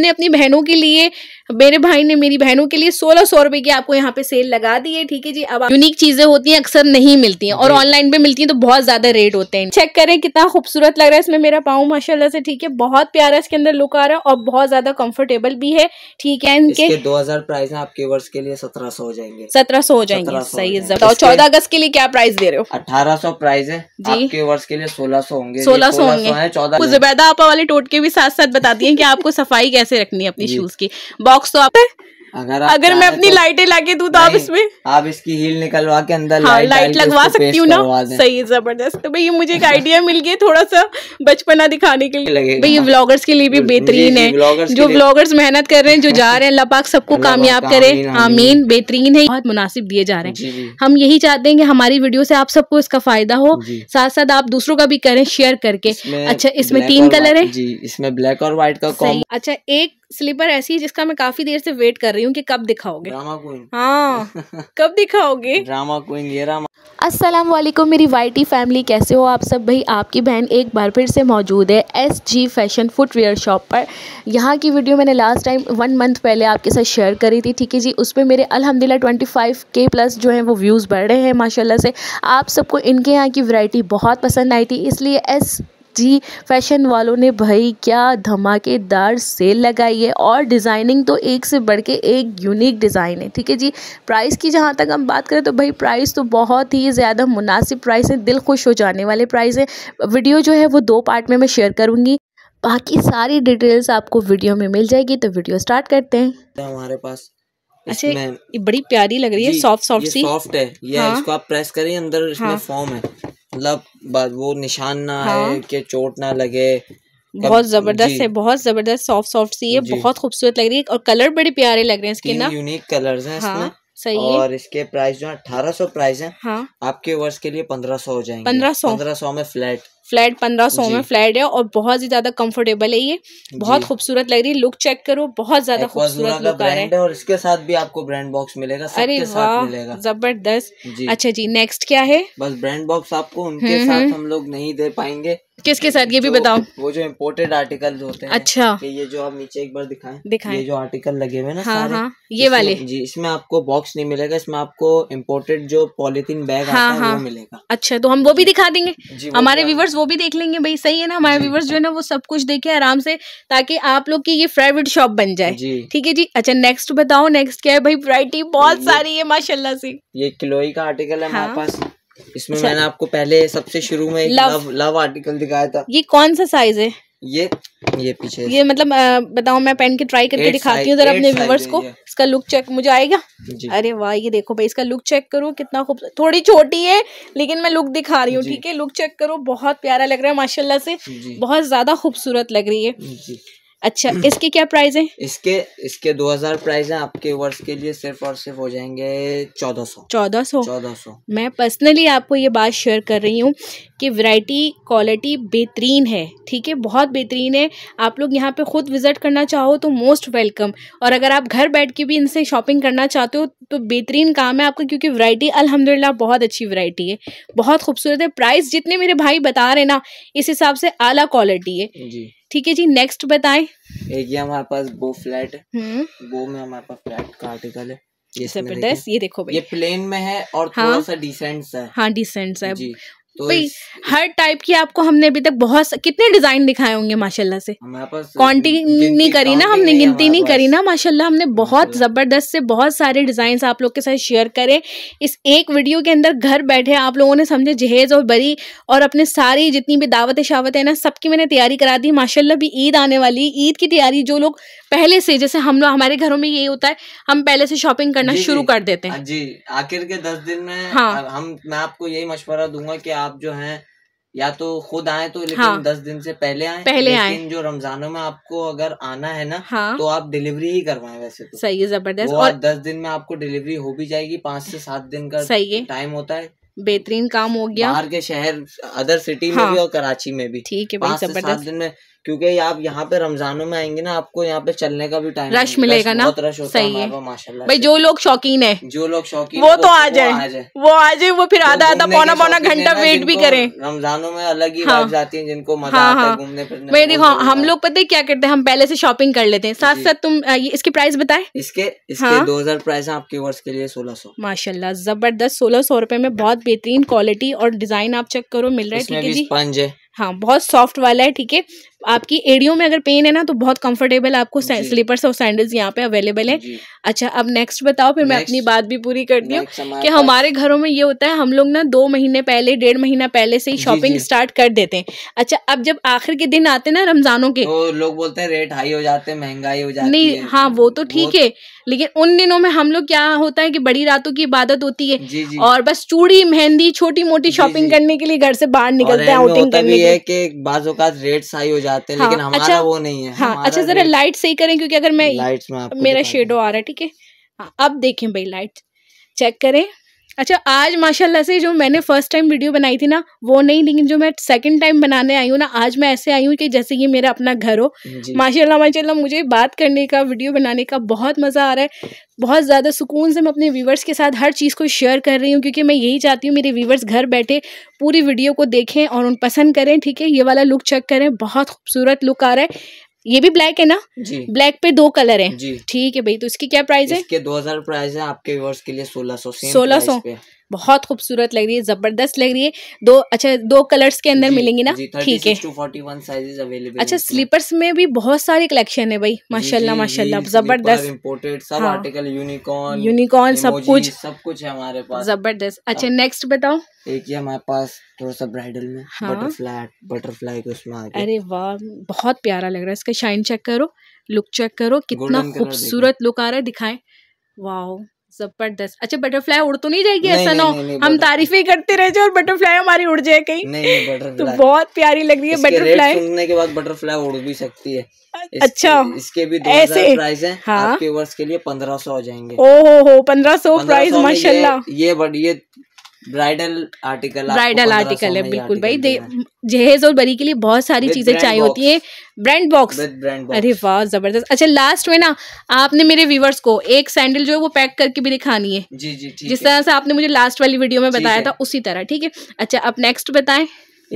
ने अपनी बहनों के लिए मेरे भाई ने मेरी बहनों के लिए सोलह सौ रुपए की आपको यहाँ पे सेल लगा दी है ठीक है जी अब यूनिक चीजें होती हैं अक्सर नहीं मिलती हैं और ऑनलाइन पे मिलती हैं तो बहुत ज्यादा रेट होते हैं चेक करें कितना खूबसूरत लग रहा है इसमें मेरा पाऊ माशाला से ठीक है बहुत प्यारा इसके अंदर लुक आ रहा है और बहुत ज्यादा कम्फर्टेबल भी है ठीक है इनके दो हजार प्राइस है आपके वर्ष के लिए सत्रह सौ हो जाएंगे सत्रह सौ हो जाएंगे सही है चौदह अगस्त के लिए क्या प्राइस दे रहे हो अठारह सौ प्राइस है जी के वर्ष के लिए सोलह सौ होंगे सोलह सौ होंगे चौदह जुबैदा आपा वाले टोटके भी साथ साथ बता दिए की आपको सफाई कैसे रखनी है अपनी शूज की बॉक्स तो आप अगर आप अगर मैं अपनी तो, लाइटें लाके दू तो आप इसमें आप इसकी हील निकलवा के अंदर हाँ, लाइट लगवा सकती हूँ ना सही जबरदस्त तो भाई ये मुझे एक आइडिया मिल गया थोड़ा सा बचपना दिखाने के लिए भाई ये व्लॉगर्स के लिए भी बेहतरीन है जो व्लॉगर्स मेहनत कर रहे हैं जो जा रहे हैं लपाक सबको कामयाब करे आमीन बेहतरीन है बहुत मुनासिब दिए जा रहे हैं हम यही चाहते हैं कि हमारी वीडियो से आप सबको इसका फायदा हो साथ साथ आप दूसरों का भी करें शेयर करके अच्छा इसमें तीन कलर है इसमें ब्लैक और व्हाइट का अच्छा एक स्लीपर ऐसी जिसका मैं काफी देर से वेट कर रही हूँ कि कब दिखाओगे ड्रामा क्वीन हाँ कब दिखाओगे ड्रामा क्वीन ये रामा अस्सलाम वालेकुम मेरी वाईटी फैमिली कैसे हो आप सब भाई आपकी बहन एक बार फिर से मौजूद है S G fashion footwear shop पर यहाँ की वीडियो मैंने लास्ट टाइम वन मंथ पहले आपके साथ शेयर करी थी ठीक है जी उस पर मेरे अल्हम्दुलिल्लाह 25 के प्लस जो हैं वो व्यूज़ बढ़ रहे हैं माशाल्लाह से आप सबको इनके यहाँ की वैरायटी बहुत पसंद आई थी इसलिए एस जी फैशन वालों ने भाई क्या धमाकेदार सेल लगाई है और डिज़ाइनिंग तो एक से बढ़ के एक यूनिक डिज़ाइन है ठीक है जी प्राइस की जहाँ तक हम बात करें तो भाई प्राइस तो बहुत ही ज़्यादा मुनासिब प्राइस है दिल खुश हो जाने वाले प्राइस है वीडियो जो है वो दो पार्ट में मैं शेयर करूँगी बाकी सारी डिटेल्स आपको वीडियो में मिल जाएगी तो वीडियो स्टार्ट करते हैं हमारे पास अच्छा ये बड़ी प्यारी लग रही है सॉफ्ट सॉफ्ट सी सॉफ्ट है ये हाँ। इसको आप प्रेस करें अंदर इसमें हाँ। फॉर्म है मतलब वो निशान ना हाँ। आए कि चोट ना लगे बहुत जबरदस्त है बहुत जबरदस्त सॉफ्ट सॉफ्ट सी है बहुत खूबसूरत लग रही है और कलर बड़े प्यारे लग रहे हैं इसके ना यूनिक कलर्स हैं इसमें हाँ, सही और इसके प्राइस जो है अठारह सौ प्राइस है हाँ? आपके वर्ष के लिए पंद्रह सौ हो जाएंगे पंद्रह सौ पंद्रह सौ में फ्लैट फ्लैट पंद्रह सौ में फ्लैट है और बहुत ही ज्यादा कंफर्टेबल है ये बहुत खूबसूरत लग रही है लुक चेक करो बहुत ज्यादा खूबसूरत लुक आ रहा है और इसके साथ भी आपको ब्रांड बॉक्स मिलेगा अरे वाह जबरदस्त अच्छा जी नेक्स्ट क्या है बस ब्रांड बॉक्स आपको उनके हम्म, साथ हम्म। हम लोग नहीं दे पाएंगे किसके साथ ये भी बताओ वो जो इम्पोर्टेड आर्टिकल होते हैं अच्छा कि ये जो हम नीचे एक बार दिखाएं दिखाएं ये जो आर्टिकल लगे हुए ना हाँ, हाँ, ये वाले जी इसमें आपको बॉक्स नहीं मिलेगा इसमें आपको इम्पोर्टेड जो पॉलिथीन बैग हाँ, आता हाँ, वो मिलेगा अच्छा तो हम वो भी दिखा देंगे हमारे व्यूवर्स वो भी देख लेंगे भाई सही है ना हमारे व्यूवर्स जो है ना वो सब कुछ देखे आराम से ताकि आप लोग की ये प्राइवेट शॉप बन जाए ठीक है जी अच्छा नेक्स्ट बताओ नेक्स्ट क्या है भाई वरायटी बहुत सारी है माशाला से ये किलोई का आर्टिकल है हमारे हाँ। पास इसमें अच्छा। मैंने आपको पहले सबसे शुरू में लव लव आर्टिकल दिखाया था ये कौन सा साइज है ये ये पीछे ये मतलब बताओ मैं पहन के ट्राई करके दिखाती हूँ अपने व्यूवर्स को इसका लुक चेक मुझे आएगा अरे वाह ये देखो भाई इसका लुक चेक करो कितना खूबसूरत थोड़ी छोटी है लेकिन मैं लुक दिखा रही हूँ ठीक है लुक चेक करो बहुत प्यारा लग रहा है माशाल्लाह से बहुत ज्यादा खूबसूरत लग रही है अच्छा इसके क्या प्राइस है इसके इसके 2000 प्राइस है आपके वर्ष के लिए सिर्फ और सिर्फ हो जाएंगे 1400 1400 1400 मैं पर्सनली आपको ये बात शेयर कर रही हूँ कि वैरायटी क्वालिटी बेहतरीन है ठीक है बहुत बेहतरीन है आप लोग यहाँ पे खुद विज़िट करना चाहो तो मोस्ट वेलकम और अगर आप घर बैठ के भी इनसे शॉपिंग करना चाहते हो तो बेहतरीन काम है आपका क्योंकि वरायटी अलहमदिल्ला बहुत अच्छी वरायटी है बहुत खूबसूरत है प्राइस जितने मेरे भाई बता रहे ना इस हिसाब से आला क्वालिटी है जी ठीक है जी नेक्स्ट बताएं एक ये हमारे पास बो फ्लैट है बो हम्म। में हमारे पास फ्लैट का आर्टिकल है जबरदस्त ये देखो भाई ये प्लेन में है और हाँ, थोड़ा सा डिसेंट है हाँ डिसेंट है तो इस... हर टाइप की आपको हमने अभी तक बहुत कितने डिजाइन दिखाए होंगे माशाल्लाह से काउंटिंग नहीं करी ना हमने गिनती नहीं करी ना माशाल्लाह हमने बहुत जबरदस्त से बहुत सारे डिजाइन आप लोग के साथ शेयर करें इस एक वीडियो के अंदर घर बैठे आप लोगों ने समझे जहेज और बरी और अपने सारी जितनी भी दावत शावत है ना सबकी मैंने तैयारी करा दी माशाला भी ईद आने वाली ईद की तैयारी जो लोग पहले से जैसे हम लोग हमारे घरों में यही होता है हम पहले से शॉपिंग करना शुरू कर देते हैं हाँ जी आखिर के दस दिन में हाँ हम मैं आपको यही मशवरा दूंगा की आप जो है या तो खुद आए तो लेकिन हाँ, दस दिन से पहले आए पहले आए जो रमजानों में आपको अगर आना है ना हाँ, तो आप डिलीवरी ही करवाएं वैसे तो सही है जबरदस्त और दस दिन में आपको डिलीवरी हो भी जाएगी पाँच से सात दिन का सही है टाइम होता है बेहतरीन काम हो गया बाहर के शहर अदर सिटी हाँ, में भी और कराची में भी ठीक है पाँच से सात दिन में क्योंकि आप यहाँ पे रमजानों में आएंगे ना आपको यहाँ पे चलने का भी टाइम रश मिलेगा ना रश होता सही है माशाल्लाह भाई जो लोग शौकीन है जो लोग शौकीन वो तो आ जाए वो आ तो जाए वो फिर आधा आधा पौना पौना घंटा वेट भी करें रमजानों में अलग ही जाती हाँ। है जिनको मजा हाँ, हाँ। घूमने फिरने देखो हम लोग पता है क्या करते हैं हम पहले से शॉपिंग कर लेते हैं साथ साथ तुम इसके प्राइस बताए इसके इसके दो हजार प्राइस है आपके वर्ष के लिए सोलह सौ माशाला जबरदस्त सोलह सौ रूपये में बहुत बेहतरीन क्वालिटी और डिजाइन आप चेक करो मिल रहा है स्पंज है हाँ बहुत सॉफ्ट वाला है ठीक है आपकी एड़ियों में अगर पेन है ना तो बहुत कंफर्टेबल आपको स्लीपर्स और सैंडल्स यहाँ पे अवेलेबल है अच्छा अब नेक्स्ट बताओ फिर next, मैं अपनी बात भी पूरी करती हूँ कि हमारे घरों में ये होता है हम लोग ना दो महीने पहले डेढ़ महीना पहले से ही शॉपिंग स्टार्ट कर देते हैं अच्छा अब जब आखिर के दिन आते ना रमजानों के तो लोग बोलते हैं रेट हाई हो जाते हैं महंगाई हो जाती नहीं हाँ वो तो ठीक है लेकिन उन दिनों में हम लोग क्या होता है कि बड़ी रातों की इबादत होती है जी जी। और बस चूड़ी मेहंदी छोटी मोटी शॉपिंग करने के लिए घर से बाहर निकलते हैं आउटिंग करने के लिए बाजू का हो जाते हैं हाँ, लेकिन अच्छा वो नहीं है हाँ अच्छा जरा लाइट सही करें क्योंकि अगर मैं लाइट मेरा शेडो आ रहा है ठीक है हाँ, अब देखें भाई लाइट चेक करें अच्छा आज माशाल्लाह से जो मैंने फर्स्ट टाइम वीडियो बनाई थी ना वो नहीं लेकिन जो मैं सेकंड टाइम बनाने आई हूँ ना आज मैं ऐसे आई हूँ कि जैसे ये मेरा अपना घर हो माशाल्लाह माशाल्लाह मुझे बात करने का वीडियो बनाने का बहुत मज़ा आ रहा है बहुत ज़्यादा सुकून से मैं अपने व्यूवर्स के साथ हर चीज़ को शेयर कर रही हूँ क्योंकि मैं यही चाहती हूँ मेरे व्यूवर्स घर बैठे पूरी वीडियो को देखें और उन पसंद करें ठीक है ये वाला लुक चेक करें बहुत खूबसूरत लुक आ रहा है ये भी ब्लैक है ना जी ब्लैक पे दो कलर है ठीक है भाई तो इसकी क्या प्राइस है इसके दो हजार प्राइस है आपके व्यूअर्स के लिए सोलह सौ सोलह सौ बहुत खूबसूरत लग रही है जबरदस्त लग रही है दो अच्छा दो कलर्स के अंदर मिलेंगी ना ठीक है अच्छा स्लीपर्स में भी बहुत सारे कलेक्शन है भाई माशाल्लाह माशाल्लाह जबरदस्त imported sub article unicorn unicorn सब कुछ सब कुछ है हमारे पास जबरदस्त अच्छा नेक्स्ट हाँ। बताओ एक ही हमारे पास थोड़ा सा ब्राइडल में बटरफ्लाई हाँ। बटरफ्लाई के उसमें अरे वाह बहुत प्यारा लग रहा है इसका शाइन चेक करो लुक चेक करो कितना खूबसूरत लुक आ रहा है दिखाए वाह जबरदस्त अच्छा बटरफ्लाई उड़ तो नहीं जाएगी ऐसा ना हम तारीफे करते रह जाए और बटरफ्लाई हमारी उड़ जाए कहीं नहीं, नहीं बटरफ्लाई तो बहुत प्यारी लग रही है बटरफ्लाई सुनने के बाद बटरफ्लाई उड़ भी सकती है अच्छा इसके भी ऐसे प्राइस है हाँ? आपके वर्ष के लिए पंद्रह सौ हो जाएंगे ओहो हो पंद्रह सौ प्राइस माशाल्लाह ये बट ये ब्राइडल आर्टिकल ब्राइडल आर्टिकल है बिल्कुल भाई जहेज और बरी के लिए बहुत सारी चीजें चाहिए होती है ब्रांड बॉक्स अरे वाह जबरदस्त अच्छा लास्ट में ना आपने मेरे व्यूवर्स को एक सैंडल जो है वो पैक करके भी दिखानी है जी जी जिस तरह से आपने मुझे लास्ट वाली वीडियो में बताया था उसी तरह ठीक है अच्छा अब नेक्स्ट बताएं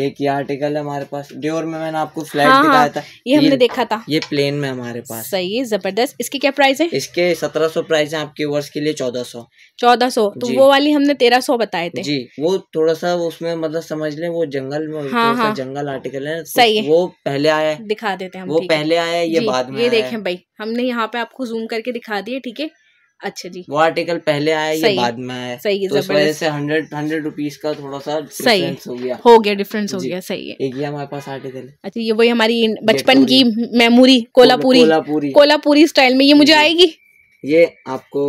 एक ये आर्टिकल है हमारे पास डेर में मैंने आपको फ्लैट हाँ, हाँ, दिखाया था ये हमने देखा था ये प्लेन में हमारे पास सही है जबरदस्त इसकी क्या प्राइस है इसके सत्रह सौ प्राइस है आपके वर्ष के लिए चौदह सौ चौदह सौ तो वो वाली हमने तेरह सौ बताए थे जी वो थोड़ा सा उसमें मतलब समझ लें वो जंगल में हाँ, हाँ, जंगल आर्टिकल है तो सही है वो पहले आया दिखा देते हैं वो पहले आया ये बाद में ये देखे भाई हमने यहाँ पे आपको जूम करके दिखा दिए ठीक है अच्छा जी वो आर्टिकल पहले आया ये बाद में आया सही तो इस वजह से हंड्रेड हंड्रेड रुपीज का थोड़ा सा सही हो गया हो गया डिफरेंस हो गया सही है एक ही हमारे पास आर्टिकल अच्छा ये वही हमारी बचपन की मेमोरी कोलापुरी कोलापुरी कोलापुरी स्टाइल में ये मुझे आएगी ये आपको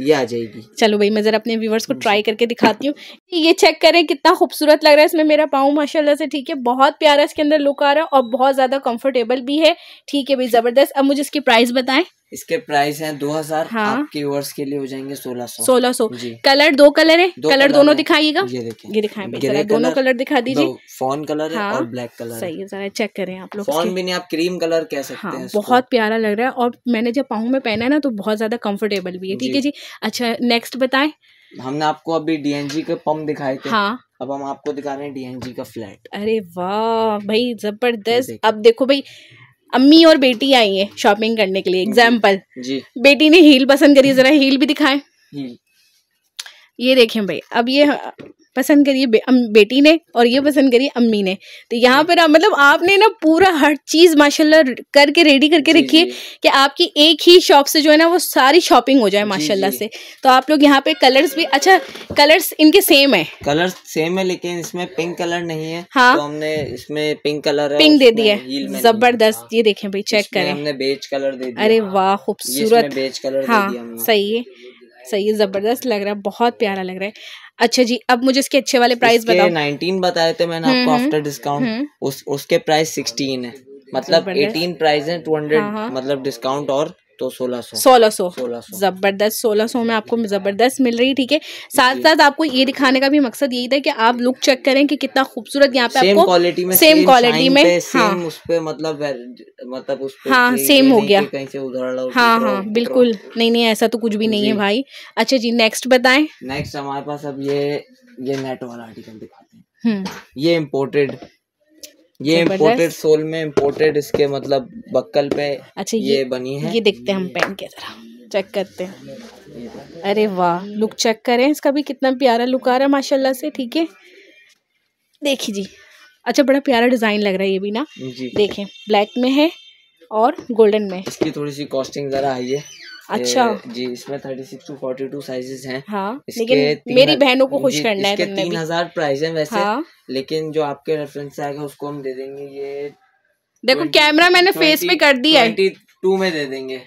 ये आ जाएगी चलो भाई मैं जरा अपने व्यूवर्स को ट्राई करके दिखाती हूँ ये चेक करें कितना खूबसूरत लग रहा है इसमें मेरा पाँव माशाल्लाह से ठीक है बहुत प्यारा इसके अंदर लुक आ रहा है और बहुत ज़्यादा कंफर्टेबल भी है ठीक है भाई ज़बरदस्त अब मुझे इसकी प्राइस बताएं इसके प्राइस हैं दो हजार हाँ आपके व्यूअर्स के लिए हो जाएंगे सोलह सो सोलह कलर दो कलर है दो कलर, कलर दोनों दिखाइएगा ये देखिए ये दिखाएं दोनों कलर दिखा दीजिए फोन कलर है हाँ, और ब्लैक कलर सही है जरा चेक करें आप लोग फोन भी नहीं आप क्रीम कलर कह सकते हाँ, हैं बहुत प्यारा लग रहा है और मैंने जब पाऊ में पहना है ना तो बहुत ज्यादा कम्फर्टेबल भी है ठीक है जी अच्छा नेक्स्ट बताए हमने आपको अभी डीएनजी के पंप दिखाए थे हाँ अब हम आपको दिखा रहे हैं डीएनजी का फ्लैट अरे वाह भाई जबरदस्त अब देखो भाई अम्मी और बेटी आई है शॉपिंग करने के लिए एग्जाम्पल बेटी ने हील पसंद करी जरा हील भी दिखाए ये देखें भाई अब ये पसंद करिए बे, बेटी ने और ये पसंद करिए अम्मी ने तो यहाँ पर मतलब आपने ना पूरा हर चीज़ माशाल्लाह करके रेडी करके रखी है कि आपकी एक ही शॉप से जो है ना वो सारी शॉपिंग हो जाए माशाल्लाह से तो आप लोग यहाँ पे कलर्स भी अच्छा कलर्स इनके सेम है कलर्स सेम है लेकिन इसमें पिंक कलर नहीं है हाँ तो हमने इसमें पिंक कलर पिंक दे दिया जबरदस्त ये देखे भाई चेक करें हमने कलर दे अरे वाह खूबसूरत बेच कलर हाँ सही है सही है जबरदस्त लग रहा है बहुत प्यारा लग रहा है अच्छा जी अब मुझे इसके अच्छे वाले प्राइस बताओ नाइनटीन बताए थे मैंने आपको आफ्टर हम्म, डिस्काउंट हम्म, हम्म। उस उसके प्राइस सिक्सटीन है मतलब एटीन प्राइस है टू हंड्रेड मतलब डिस्काउंट और तो सोलह सौ सोलह सौ जबरदस्त सोलह सौ में आपको जबरदस्त मिल रही ठीक है साथ साथ आपको ये दिखाने का भी मकसद यही था कि आप लुक चेक करें कि कितना खूबसूरत यहाँ पे सेम आपको क्वालिटी में सेम क्वालिटी में हाँ उस पर मतलब मतलब उस पे हाँ सेम हो गया कहीं से उधर हाँ हाँ बिल्कुल नहीं नहीं ऐसा तो कुछ भी नहीं है भाई अच्छा जी नेक्स्ट बताए नेक्स्ट हमारे पास अब ये ये नेट वाला आर्टिकल दिखाते हैं हम्म। ये इम्पोर्टेड ये इम्पोर्टेड सोल में इम्पोर्टेड इसके मतलब बक्कल पे अच्छा ये, ये बनी है ये देखते हैं हम पेन के तरह चेक करते हैं अरे वाह लुक चेक करें इसका भी कितना प्यारा लुक आ रहा है माशाल्लाह से ठीक है देखिए जी अच्छा बड़ा प्यारा डिज़ाइन लग रहा है ये भी ना देखें ब्लैक में है और गोल्डन में इसकी थोड़ी सी कॉस्टिंग ज़रा आई है अच्छा जी इसमें thirty six to forty two sizes है लेकिन मेरी बहनों को खुश करना है तीन हजार प्राइस है वैसे हाँ? लेकिन जो आपके रेफरेंस आएगा उसको हम दे देंगे ये देखो कैमरा मैंने फेस पे कर दिया है टू में दे देंगे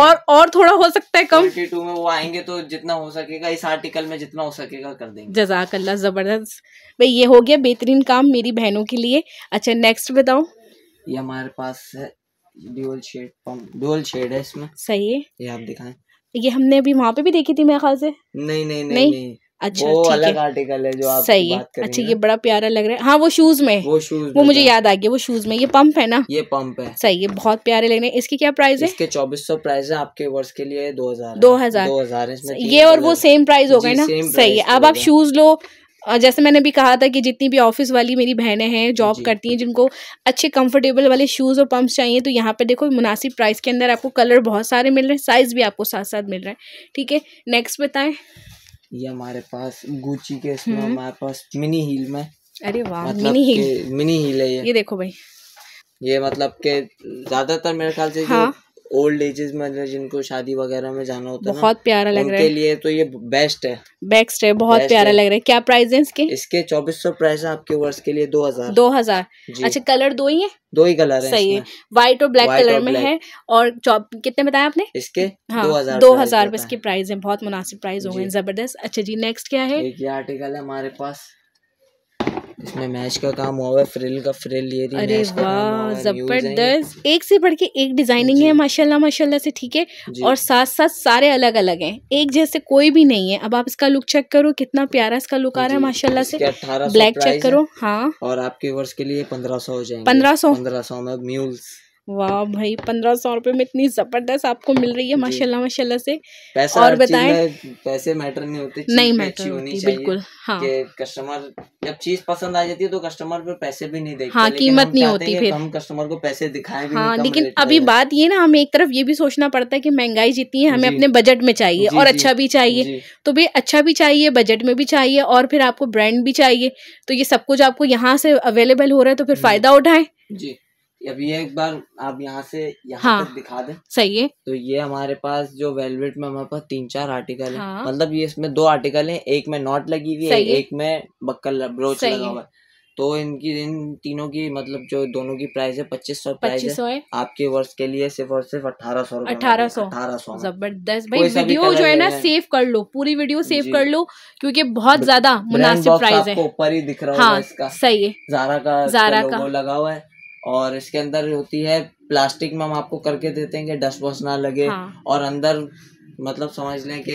और और थोड़ा हो सकता है कम टू में वो आएंगे तो जितना हो सकेगा इस आर्टिकल में जितना हो सकेगा कर देंगे जजाक अल्लाह जबरदस्त भाई ये हो गया बेहतरीन काम मेरी बहनों के लिए अच्छा नेक्स्ट बताओ ये हमारे पास है ड्यूअल शेड ड्यूअल शेड है इसमें सही है ये आप दिखाएं ये हमने अभी वहाँ पे भी देखी थी मेरे ख्याल से नहीं नहीं नहीं, नहीं। अच्छा वो अलग आर्टिकल है जो आप सही कर अच्छा ये बड़ा प्यारा लग रहा है हाँ वो शूज में वो शूज वो मुझे याद आ गया वो शूज में ये पंप है ना ये पंप है सही है बहुत प्यारे लग रहे हैं इसकी क्या प्राइस है इसके चौबीस सौ प्राइस है आपके वर्ष के लिए दो हजार दो हजार दो हजार ये और वो सेम प्राइस हो गए ना सही है अब आप शूज लो जैसे मैंने भी कहा था कि जितनी भी ऑफिस वाली मेरी बहनें हैं जॉब करती हैं जिनको अच्छे कंफर्टेबल वाले शूज़ और पम्प्स चाहिए तो यहाँ पे देखो मुनासिब प्राइस के अंदर आपको कलर बहुत सारे मिल रहे हैं साइज़ भी आपको साथ साथ मिल रहा है ठीक है नेक्स्ट बताएं ये हमारे पास गुची के हम्म। हमारे पास मिनी हील में अरे वाह मतलब मिनी हील मिनी हील है ये ये देखो भाई ये मतलब के ज़्यादातर मेरे ख्याल से हाँ? जो ओल्ड एजेस में जिनको शादी वगैरह में जाना होता है बहुत प्यारा लग रहा है उनके लिए तो ये बेस्ट है बेस्ट है बहुत प्यारा लग रहा है क्या प्राइस है इसके इसके चौबीस सौ प्राइस है आपके वर्ष के लिए दो हजार दो हजार अच्छा कलर दो ही है दो ही कलर है सही है व्हाइट और ब्लैक कलर में है और कितने बताया आपने इसके हाँ दो हजार इसकी प्राइस है बहुत मुनासिब प्राइस हो गए जबरदस्त अच्छा जी नेक्स्ट क्या है आर्टिकल है हमारे पास इसमें मैच का काम हुआ है फ्रिल का फ्रिल ये अरे वाह जबरदस्त एक से बढ़ के एक डिजाइनिंग है माशाल्लाह माशाल्लाह से ठीक है और साथ साथ सारे अलग अलग हैं एक जैसे कोई भी नहीं है अब आप इसका लुक चेक करो कितना प्यारा इसका लुक आ रहा है माशाल्लाह से ब्लैक चेक करो हाँ और आपके वर्ष के लिए पंद्रह सौ हो जाए पंद्रह सौ पंद्रह सौ में म्यूल्स वाह भाई पंद्रह सौ रूपये में इतनी जबरदस्त आपको मिल रही है माशाल्लाह माशाल्लाह से पैसा और बताएं पैसे मैटर नहीं होते नहीं मैटर होती बिल्कुल हाँ कस्टमर जब चीज पसंद आ जाती है तो कस्टमर पे पैसे भी नहीं देखते हाँ कीमत नहीं होती फिर हम कस्टमर को पैसे दिखाए हाँ लेकिन अभी बात ये ना हमें एक तरफ ये भी सोचना पड़ता है की महंगाई जितनी है हमें अपने बजट में चाहिए और अच्छा भी चाहिए तो भाई अच्छा भी चाहिए बजट में भी चाहिए और फिर आपको ब्रांड भी चाहिए तो ये सब कुछ आपको यहाँ से अवेलेबल हो रहा है तो फिर फायदा उठाए जी अभी एक बार आप यहाँ से यहाँ हाँ, तक दिखा दे सही है तो ये हमारे पास जो वेलवेट में हमारे पास तीन चार आर्टिकल हाँ, है मतलब ये इसमें दो आर्टिकल हैं एक में नॉट लगी हुई है एक में बक्कल ब्रोच लगा हुआ है तो इनकी इन तीनों की मतलब जो दोनों की प्राइस है पच्चीस सौ पच्चीस है आपके वर्ष के लिए सिर्फ और सिर्फ अठारह सौ अठारह सौ अठारह सौ जबरदस्त भाई वीडियो जो है ना सेव कर लो पूरी वीडियो सेव कर लो क्योंकि बहुत ज्यादा मुनासिब प्राइस है ऊपर ही दिख रहा है हाँ, सही है जारा का जारा का लगा हुआ है और इसके अंदर होती है प्लास्टिक में हम आपको करके देते हैं कि डस्ट वॉश ना लगे हाँ। और अंदर मतलब समझ लें कि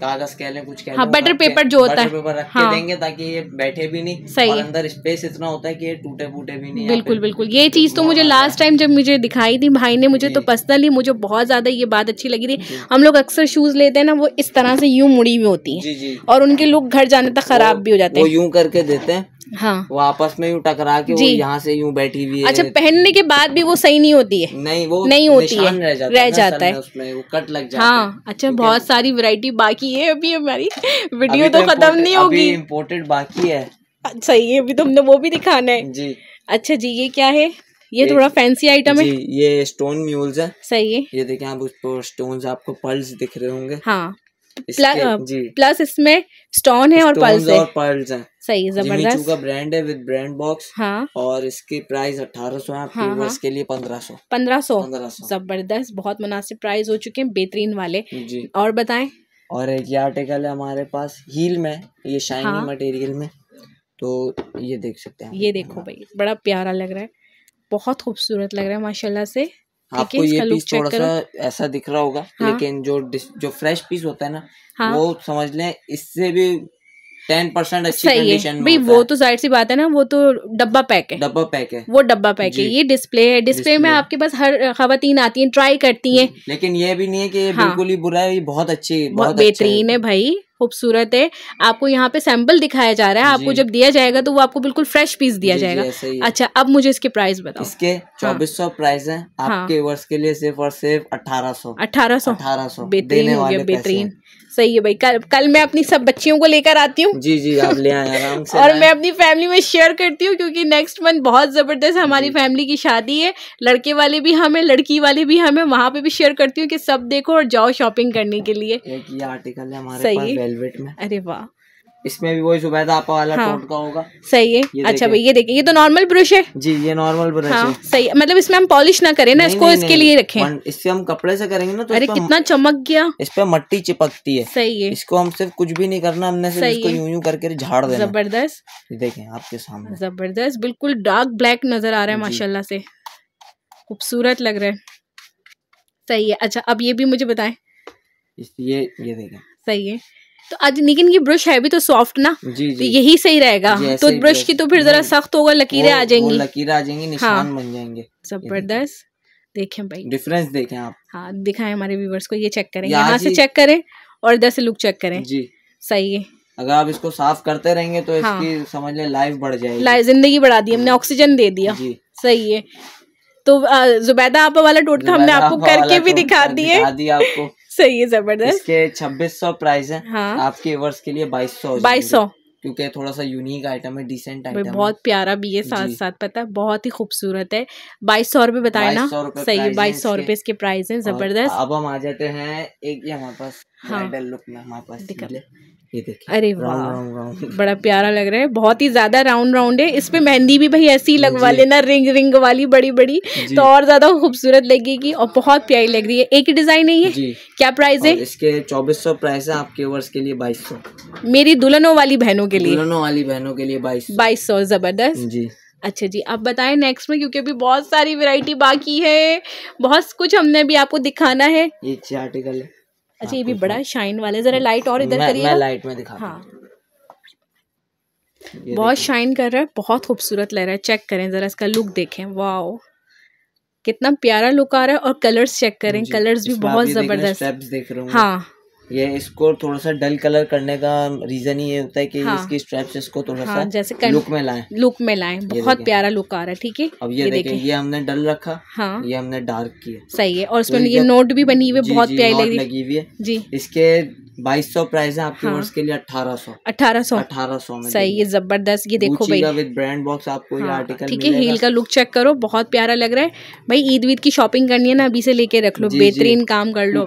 कागज कह लें कुछ कह हाँ, बटर पेपर जो होता है पेपर रख हाँ, के देंगे ताकि ये बैठे भी नहीं सही और अंदर स्पेस इतना होता है कि ये टूटे फूटे भी नहीं बिल्कुल बिल्कुल ये चीज तो मुझे लास्ट टाइम जब मुझे दिखाई थी भाई ने मुझे तो पर्सनली मुझे बहुत ज्यादा ये बात अच्छी लगी थी हम लोग अक्सर शूज लेते हैं ना वो इस तरह से यूं मुड़ी हुई होती है और उनके लोग घर जाने तक खराब भी हो जाते हैं यूं करके देते हैं हाँ वो आपस में यूँ टकरा के वो यहाँ से यूँ बैठी हुई है अच्छा पहनने के बाद भी वो सही नहीं होती है नहीं वो नहीं होती है रह जाता, रह जाता है उसमें वो कट लग जाता हाँ अच्छा बहुत सारी वैरायटी बाकी है अभी हमारी वीडियो तो, तो खत्म नहीं होगी इम्पोर्टेड बाकी है सही है अभी तुमने तो वो भी दिखाना है जी अच्छा जी ये क्या है ये थोड़ा फैंसी आइटम है ये स्टोन म्यूल्स है सही है ये देखिए आप उस पर स्टोन आपको पर्ल्स दिख रहे होंगे हाँ प्लस इसमें स्टोन है और पर्ल्स है पर्ल्स हैं सही जबरदस्त का ब्रांड है विद ब्रांड बॉक्स हाँ और इसकी प्राइस अठारह सौ है हाँ, हाँ, के लिए पंद्रह सौ पंद्रह सौ जबरदस्त बहुत मुनासिब प्राइस हो चुके हैं बेहतरीन वाले जी और बताएं और एक ये आर्टिकल है हमारे पास हील में ये शाइनी हाँ, मटेरियल में तो ये देख सकते हैं ये देखो भाई बड़ा प्यारा लग रहा है बहुत खूबसूरत लग रहा है माशाल्लाह से आपको ये पीस थोड़ा सा ऐसा दिख रहा होगा हाँ। लेकिन जो जो फ्रेश पीस होता है ना हाँ। वो समझ लें इससे भी टेन परसेंट अच्छी भाई वो तो जाहिर सी बात है ना वो तो डब्बा पैक है डब्बा पैक है वो डब्बा पैक है ये डिस्प्ले है डिस्प्ले, डिस्प्ले में आपके पास हर खातन आती है ट्राई करती है लेकिन ये भी नहीं है की हाँ। बिल्कुल ही बुरा है ये बहुत अच्छी बहुत बेहतरीन है भाई खूबसूरत है आपको यहाँ पे सैंपल दिखाया जा रहा है आपको जब दिया जाएगा तो वो आपको बिल्कुल फ्रेश पीस दिया जाएगा अच्छा अब मुझे इसके प्राइस बताओ इसके हाँ। चौबीस सौ प्राइस है आपके वर्ष हाँ। के लिए सिर्फ और सिर्फ अठारह सौ अठारह सौ अठारह सौ बेहतरीन बेहतरीन सही है भाई कल कल मैं अपनी सब बच्चियों को लेकर आती हूँ जी जी आप ले आए आराम से और मैं अपनी फैमिली में शेयर करती हूँ क्योंकि नेक्स्ट मंथ बहुत ज़बरदस्त हमारी फैमिली की शादी है लड़के वाले भी हमें लड़की वाले भी हमें वहाँ पे भी शेयर करती हूँ कि सब देखो और जाओ शॉपिंग करने के लिए आर्टिकल है हमारे सही में अरे वाह इसमें भी वही सुबह वाला हाँ। का होगा सही है अच्छा भाई ये देखिए ये तो नॉर्मल ब्रश है जी ये नॉर्मल ब्रश हाँ, है सही है। मतलब इसमें हम पॉलिश ना करें ना इसको नहीं, इसके नहीं, लिए रखें इससे हम कपड़े से करेंगे ना तो अरे कितना चमक गया इस पे मट्टी चिपकती है सही है इसको हम सिर्फ कुछ भी नहीं करना हमने यू यू करके झाड़ देना जबरदस्त देखे आपके सामने जबरदस्त बिल्कुल डार्क ब्लैक नजर आ रहा है माशाला से खूबसूरत लग रहा है सही है अच्छा अब ये भी मुझे बताए ये ये देखें सही है तो आज लेकिन ये ब्रश है भी तो सॉफ्ट ना जी, तो जी, तो यही सही रहेगा तो ब्रश की तो फिर जरा सख्त होगा लकीरें आ जाएंगी लकीरें आ जाएंगी हाँ। निशान बन जाएंगे जबरदस्त देखे भाई डिफरेंस देखे आप हाँ दिखाए हमारे व्यूवर्स को ये चेक करें यहाँ से चेक करें और इधर से लुक चेक करें जी सही है अगर आप इसको साफ करते रहेंगे तो हाँ। इसकी समझ ले लाइफ बढ़ जाएगी लाइफ जिंदगी बढ़ा दी हमने ऑक्सीजन दे दिया सही है तो जुबैदा आप वाला टोटका हमने आपको करके भी दिखा दिए दिया आपको सही है जबरदस्त इसके छब्बीस सौ प्राइस है हाँ। आपके वर्ष के लिए बाईस सौ बाईस सौ क्योंकि थोड़ा सा यूनिक आइटम है डिसेंट आइटम बहुत प्यारा भी है साथ साथ पता है बहुत ही खूबसूरत है बाईस सौ रूपए बताए ना सही है बाईस सौ रूपए इसके प्राइस है जबरदस्त अब हम आ जाते हैं एक ये हमारे पास लुक हाँ। में हमारे पास अरे वाह राउंड राउंड बड़ा प्यारा लग रहा है बहुत ही ज्यादा राउंड राउंड है इस पे मेहंदी भी भाई ऐसी लगवा लेना रिंग रिंग वाली बड़ी बड़ी तो और ज्यादा खूबसूरत लगेगी और बहुत प्यारी लग रही है एक ही डिजाइन है ये क्या प्राइस है इसके चौबीस सौ प्राइस है आपके वर्ष के लिए बाईस सौ मेरी दुल्हनों वाली बहनों के लिए दुल्हनों वाली बहनों के लिए बाईस बाईस सौ जबरदस्त जी अच्छा जी आप बताएं नेक्स्ट में क्योंकि अभी बहुत सारी वैरायटी बाकी है बहुत कुछ हमने भी आपको दिखाना है ये आर्टिकल है अच्छा हाँ, ये भी बड़ा शाइन वाला है जरा लाइट और इधर करिए लाइट में दिखा हाँ बहुत शाइन कर रहा है बहुत खूबसूरत लग रहा है चेक करें ज़रा इसका लुक देखें वाओ कितना प्यारा लुक आ रहा है और कलर्स चेक करें कलर्स भी बहुत ज़बरदस्त हाँ ये इसको थोड़ा सा डल कलर करने का रीजन ही ये होता है कि हाँ, इसकी स्ट्रेप इसको थोड़ा हाँ, सा जैसे कर, लुक में लाएं लुक में लाएं बहुत प्यारा लुक आ रहा है ठीक है अब ये, ये देखें ये हमने डल रखा हाँ ये हमने डार्क किया सही है और तो इसमें ये नोट भी बनी हुई है बहुत प्यारी लगी हुई है जी इसके बाईस सौ प्राइस है आपके हाँ। के लिए अठारह सौ अठारह सौ अठारह सौ सही है जबरदस्त ये देखो भाई विद ब्रांड बॉक्स आपको हाँ, ये आर्टिकल ठीक है हील का लुक चेक करो बहुत प्यारा लग रहा है भाई ईद वीद की शॉपिंग करनी है ना अभी से लेके रख लो बेहतरीन काम कर लो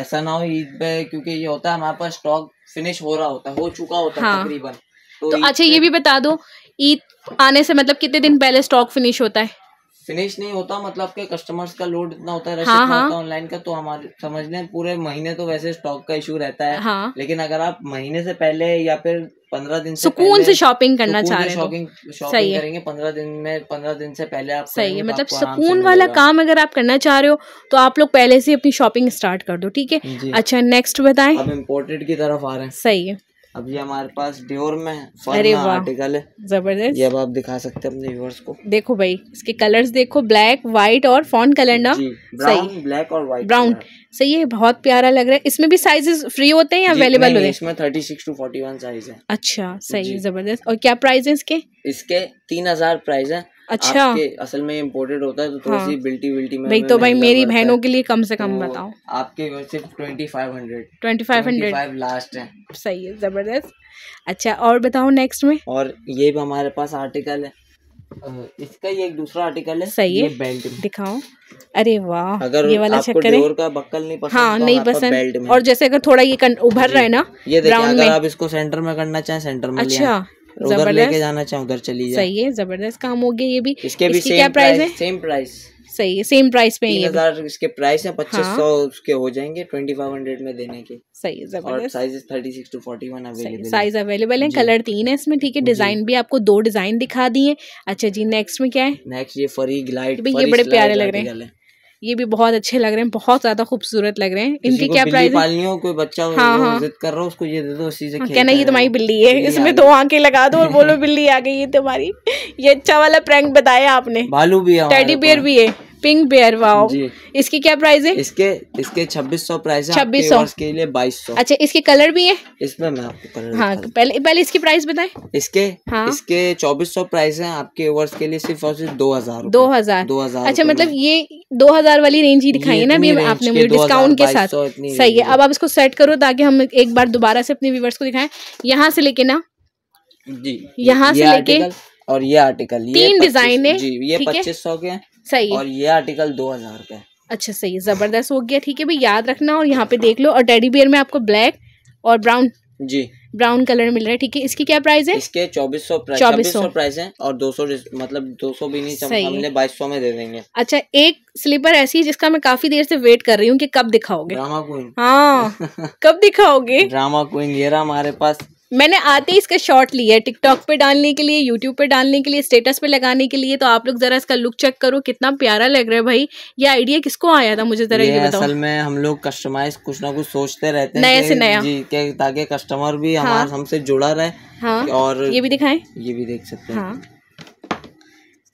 ऐसा ना हो ईद पे क्योंकि ये होता है हमारे पास स्टॉक फिनिश हो रहा होता है हो चुका होता है हाँ। तकरीबन तो, तो अच्छा ये भी बता दो ईद आने से मतलब कितने दिन पहले स्टॉक फिनिश होता है फिनिश नहीं होता मतलब के कस्टमर्स का लोड इतना होता है हाँ, हाँ. ऑनलाइन का तो हमारे समझने पूरे महीने तो वैसे स्टॉक का इशू रहता है हाँ. लेकिन अगर आप महीने से पहले या फिर पंद्रह दिन सुकून से, से शॉपिंग करना चाह रहे शॉपिंग शॉपिंग करेंगे पंद्रह दिन में पंद्रह दिन से पहले आप सही है तो मतलब सुकून वाला काम अगर आप करना चाह रहे हो तो आप लोग पहले से अपनी शॉपिंग स्टार्ट कर दो ठीक है अच्छा नेक्स्ट बताएं इम्पोर्टेड की तरफ आ रहे हैं सही है अब ये हमारे पास डिओर में अरे आर्टिकल है जबरदस्त ये अब आप दिखा सकते हैं अपने व्यूअर्स को देखो भाई इसके कलर्स देखो ब्लैक व्हाइट और फोन कलर ना सही ब्लैक और व्हाइट ब्राउन सही है बहुत प्यारा लग रहा है इसमें भी साइजेस फ्री होते हैं या अवेलेबल होते हैं इसमें thirty six to forty one size है अच्छा सही जबरदस्त और क्या प्राइस है इसके इसके तीन हजार प्राइस है अच्छा आपके असल में इम्पोर्टेड होता है तो थोड़ी हाँ। सी बिल्टी बिल्टी में भाई तो भाई मेरी बहनों के लिए कम से कम तो बताओ आपके सिर्फ twenty five hundred twenty five hundred last है सही है जबरदस्त अच्छा और बताओ नेक्स्ट में और ये भी हमारे पास आर्टिकल है इसका ये एक दूसरा आर्टिकल है सही है बेल्ट दिखाओ अरे वाह अगर ये वाला चेक करें का बक्कल नहीं पसंद हाँ तो नहीं पसंद बेल्ट में। और जैसे अगर थोड़ा ये उभर रहा है ना ये देखिए अगर आप इसको सेंटर में करना चाहें सेंटर में अच्छा उधर लेके जाना चाहूँ उधर चली जाए सही है जबरदस्त काम हो गया ये भी इसके भी इसकी क्या प्राइस है सेम प्राइस सही है सेम प्राइस पे ये इसके प्राइस है पच्चीस हाँ। सौ हाँ। उसके हो जाएंगे ट्वेंटी फाइव हंड्रेड में देने के सही है और size thirty six to forty one available size available है कलर तीन है इसमें ठीक है डिजाइन भी आपको दो डिजाइन दिखा दिए अच्छा जी नेक्स्ट में क्या है नेक्स्ट ये फरी ग्लाइड ये बड़े प्यारे लग रहे हैं ये भी बहुत अच्छे लग रहे हैं बहुत ज्यादा खूबसूरत लग रहे हैं इनकी क्या प्राइस है कोई बच्चा हाँ हाँ कर रहा उसको ये दे दो उसी हाँ, कहना ये तुम्हारी बिल्ली है इसमें दो आंखें लगा दो और बोलो बिल्ली आ गई है तुम्हारी ये अच्छा वाला प्रैंक बताया आपने भालू भी है टेडी बियर भी है पिंक बेयर वाओ इसकी क्या प्राइस है इसके इसके छब्बीस सौ प्राइस है छब्बीस सौ के लिए बाईस सौ अच्छा इसके कलर भी है इसमें मैं आपको कलर हाँ पहले पहले इसकी प्राइस बताए इसके हाँ इसके चौबीस सौ प्राइस है आपके वर्ष के लिए सिर्फ और सिर्फ दो हजार दो हजार दो हजार अच्छा मतलब ये दो हजार वाली रेंज ही दिखाई है ना अभी आपने मुझे डिस्काउंट के साथ सही है अब आप इसको सेट करो ताकि हम एक बार दोबारा से अपने व्यूवर्स को दिखाएं यहाँ से लेके ना जी यहाँ से लेके और ये आर्टिकल तीन डिजाइन है जी ये पच्चीस सौ के सही और ये आर्टिकल दो हजार का अच्छा सही है जबरदस्त हो गया ठीक है भाई याद रखना और यहाँ पे देख लो और टेडी बियर में आपको ब्लैक और ब्राउन जी ब्राउन कलर मिल रहा है ठीक है इसकी क्या प्राइस है इसके चौबीस सौ चौबीस सौ प्राइस है और दो सौ मतलब दो सौ भी नहीं हमने बाईस सौ में दे देंगे अच्छा एक स्लीपर ऐसी है जिसका मैं काफी देर से वेट कर रही हूँ कि कब दिखाओगे ड्रामा क्वीन हाँ कब दिखाओगे ड्रामा क्वीन ये रहा हमारे पास मैंने आते ही इसका शॉर्ट लिया है टिकटॉक पे डालने के लिए यूट्यूब पे डालने के लिए स्टेटस पे लगाने के लिए तो आप लोग जरा इसका लुक चेक करो कितना प्यारा लग रहा है भाई ये आइडिया किसको आया था मुझे जरा ये, ये बताओ असल में हम लोग कस्टमाइज कुछ ना कुछ सोचते रहते हैं नया से नया जी ताकि कस्टमर भी हमारे हाँ। हमसे जुड़ा रहे हाँ और ये भी दिखाए ये भी देख सकते हैं हाँ।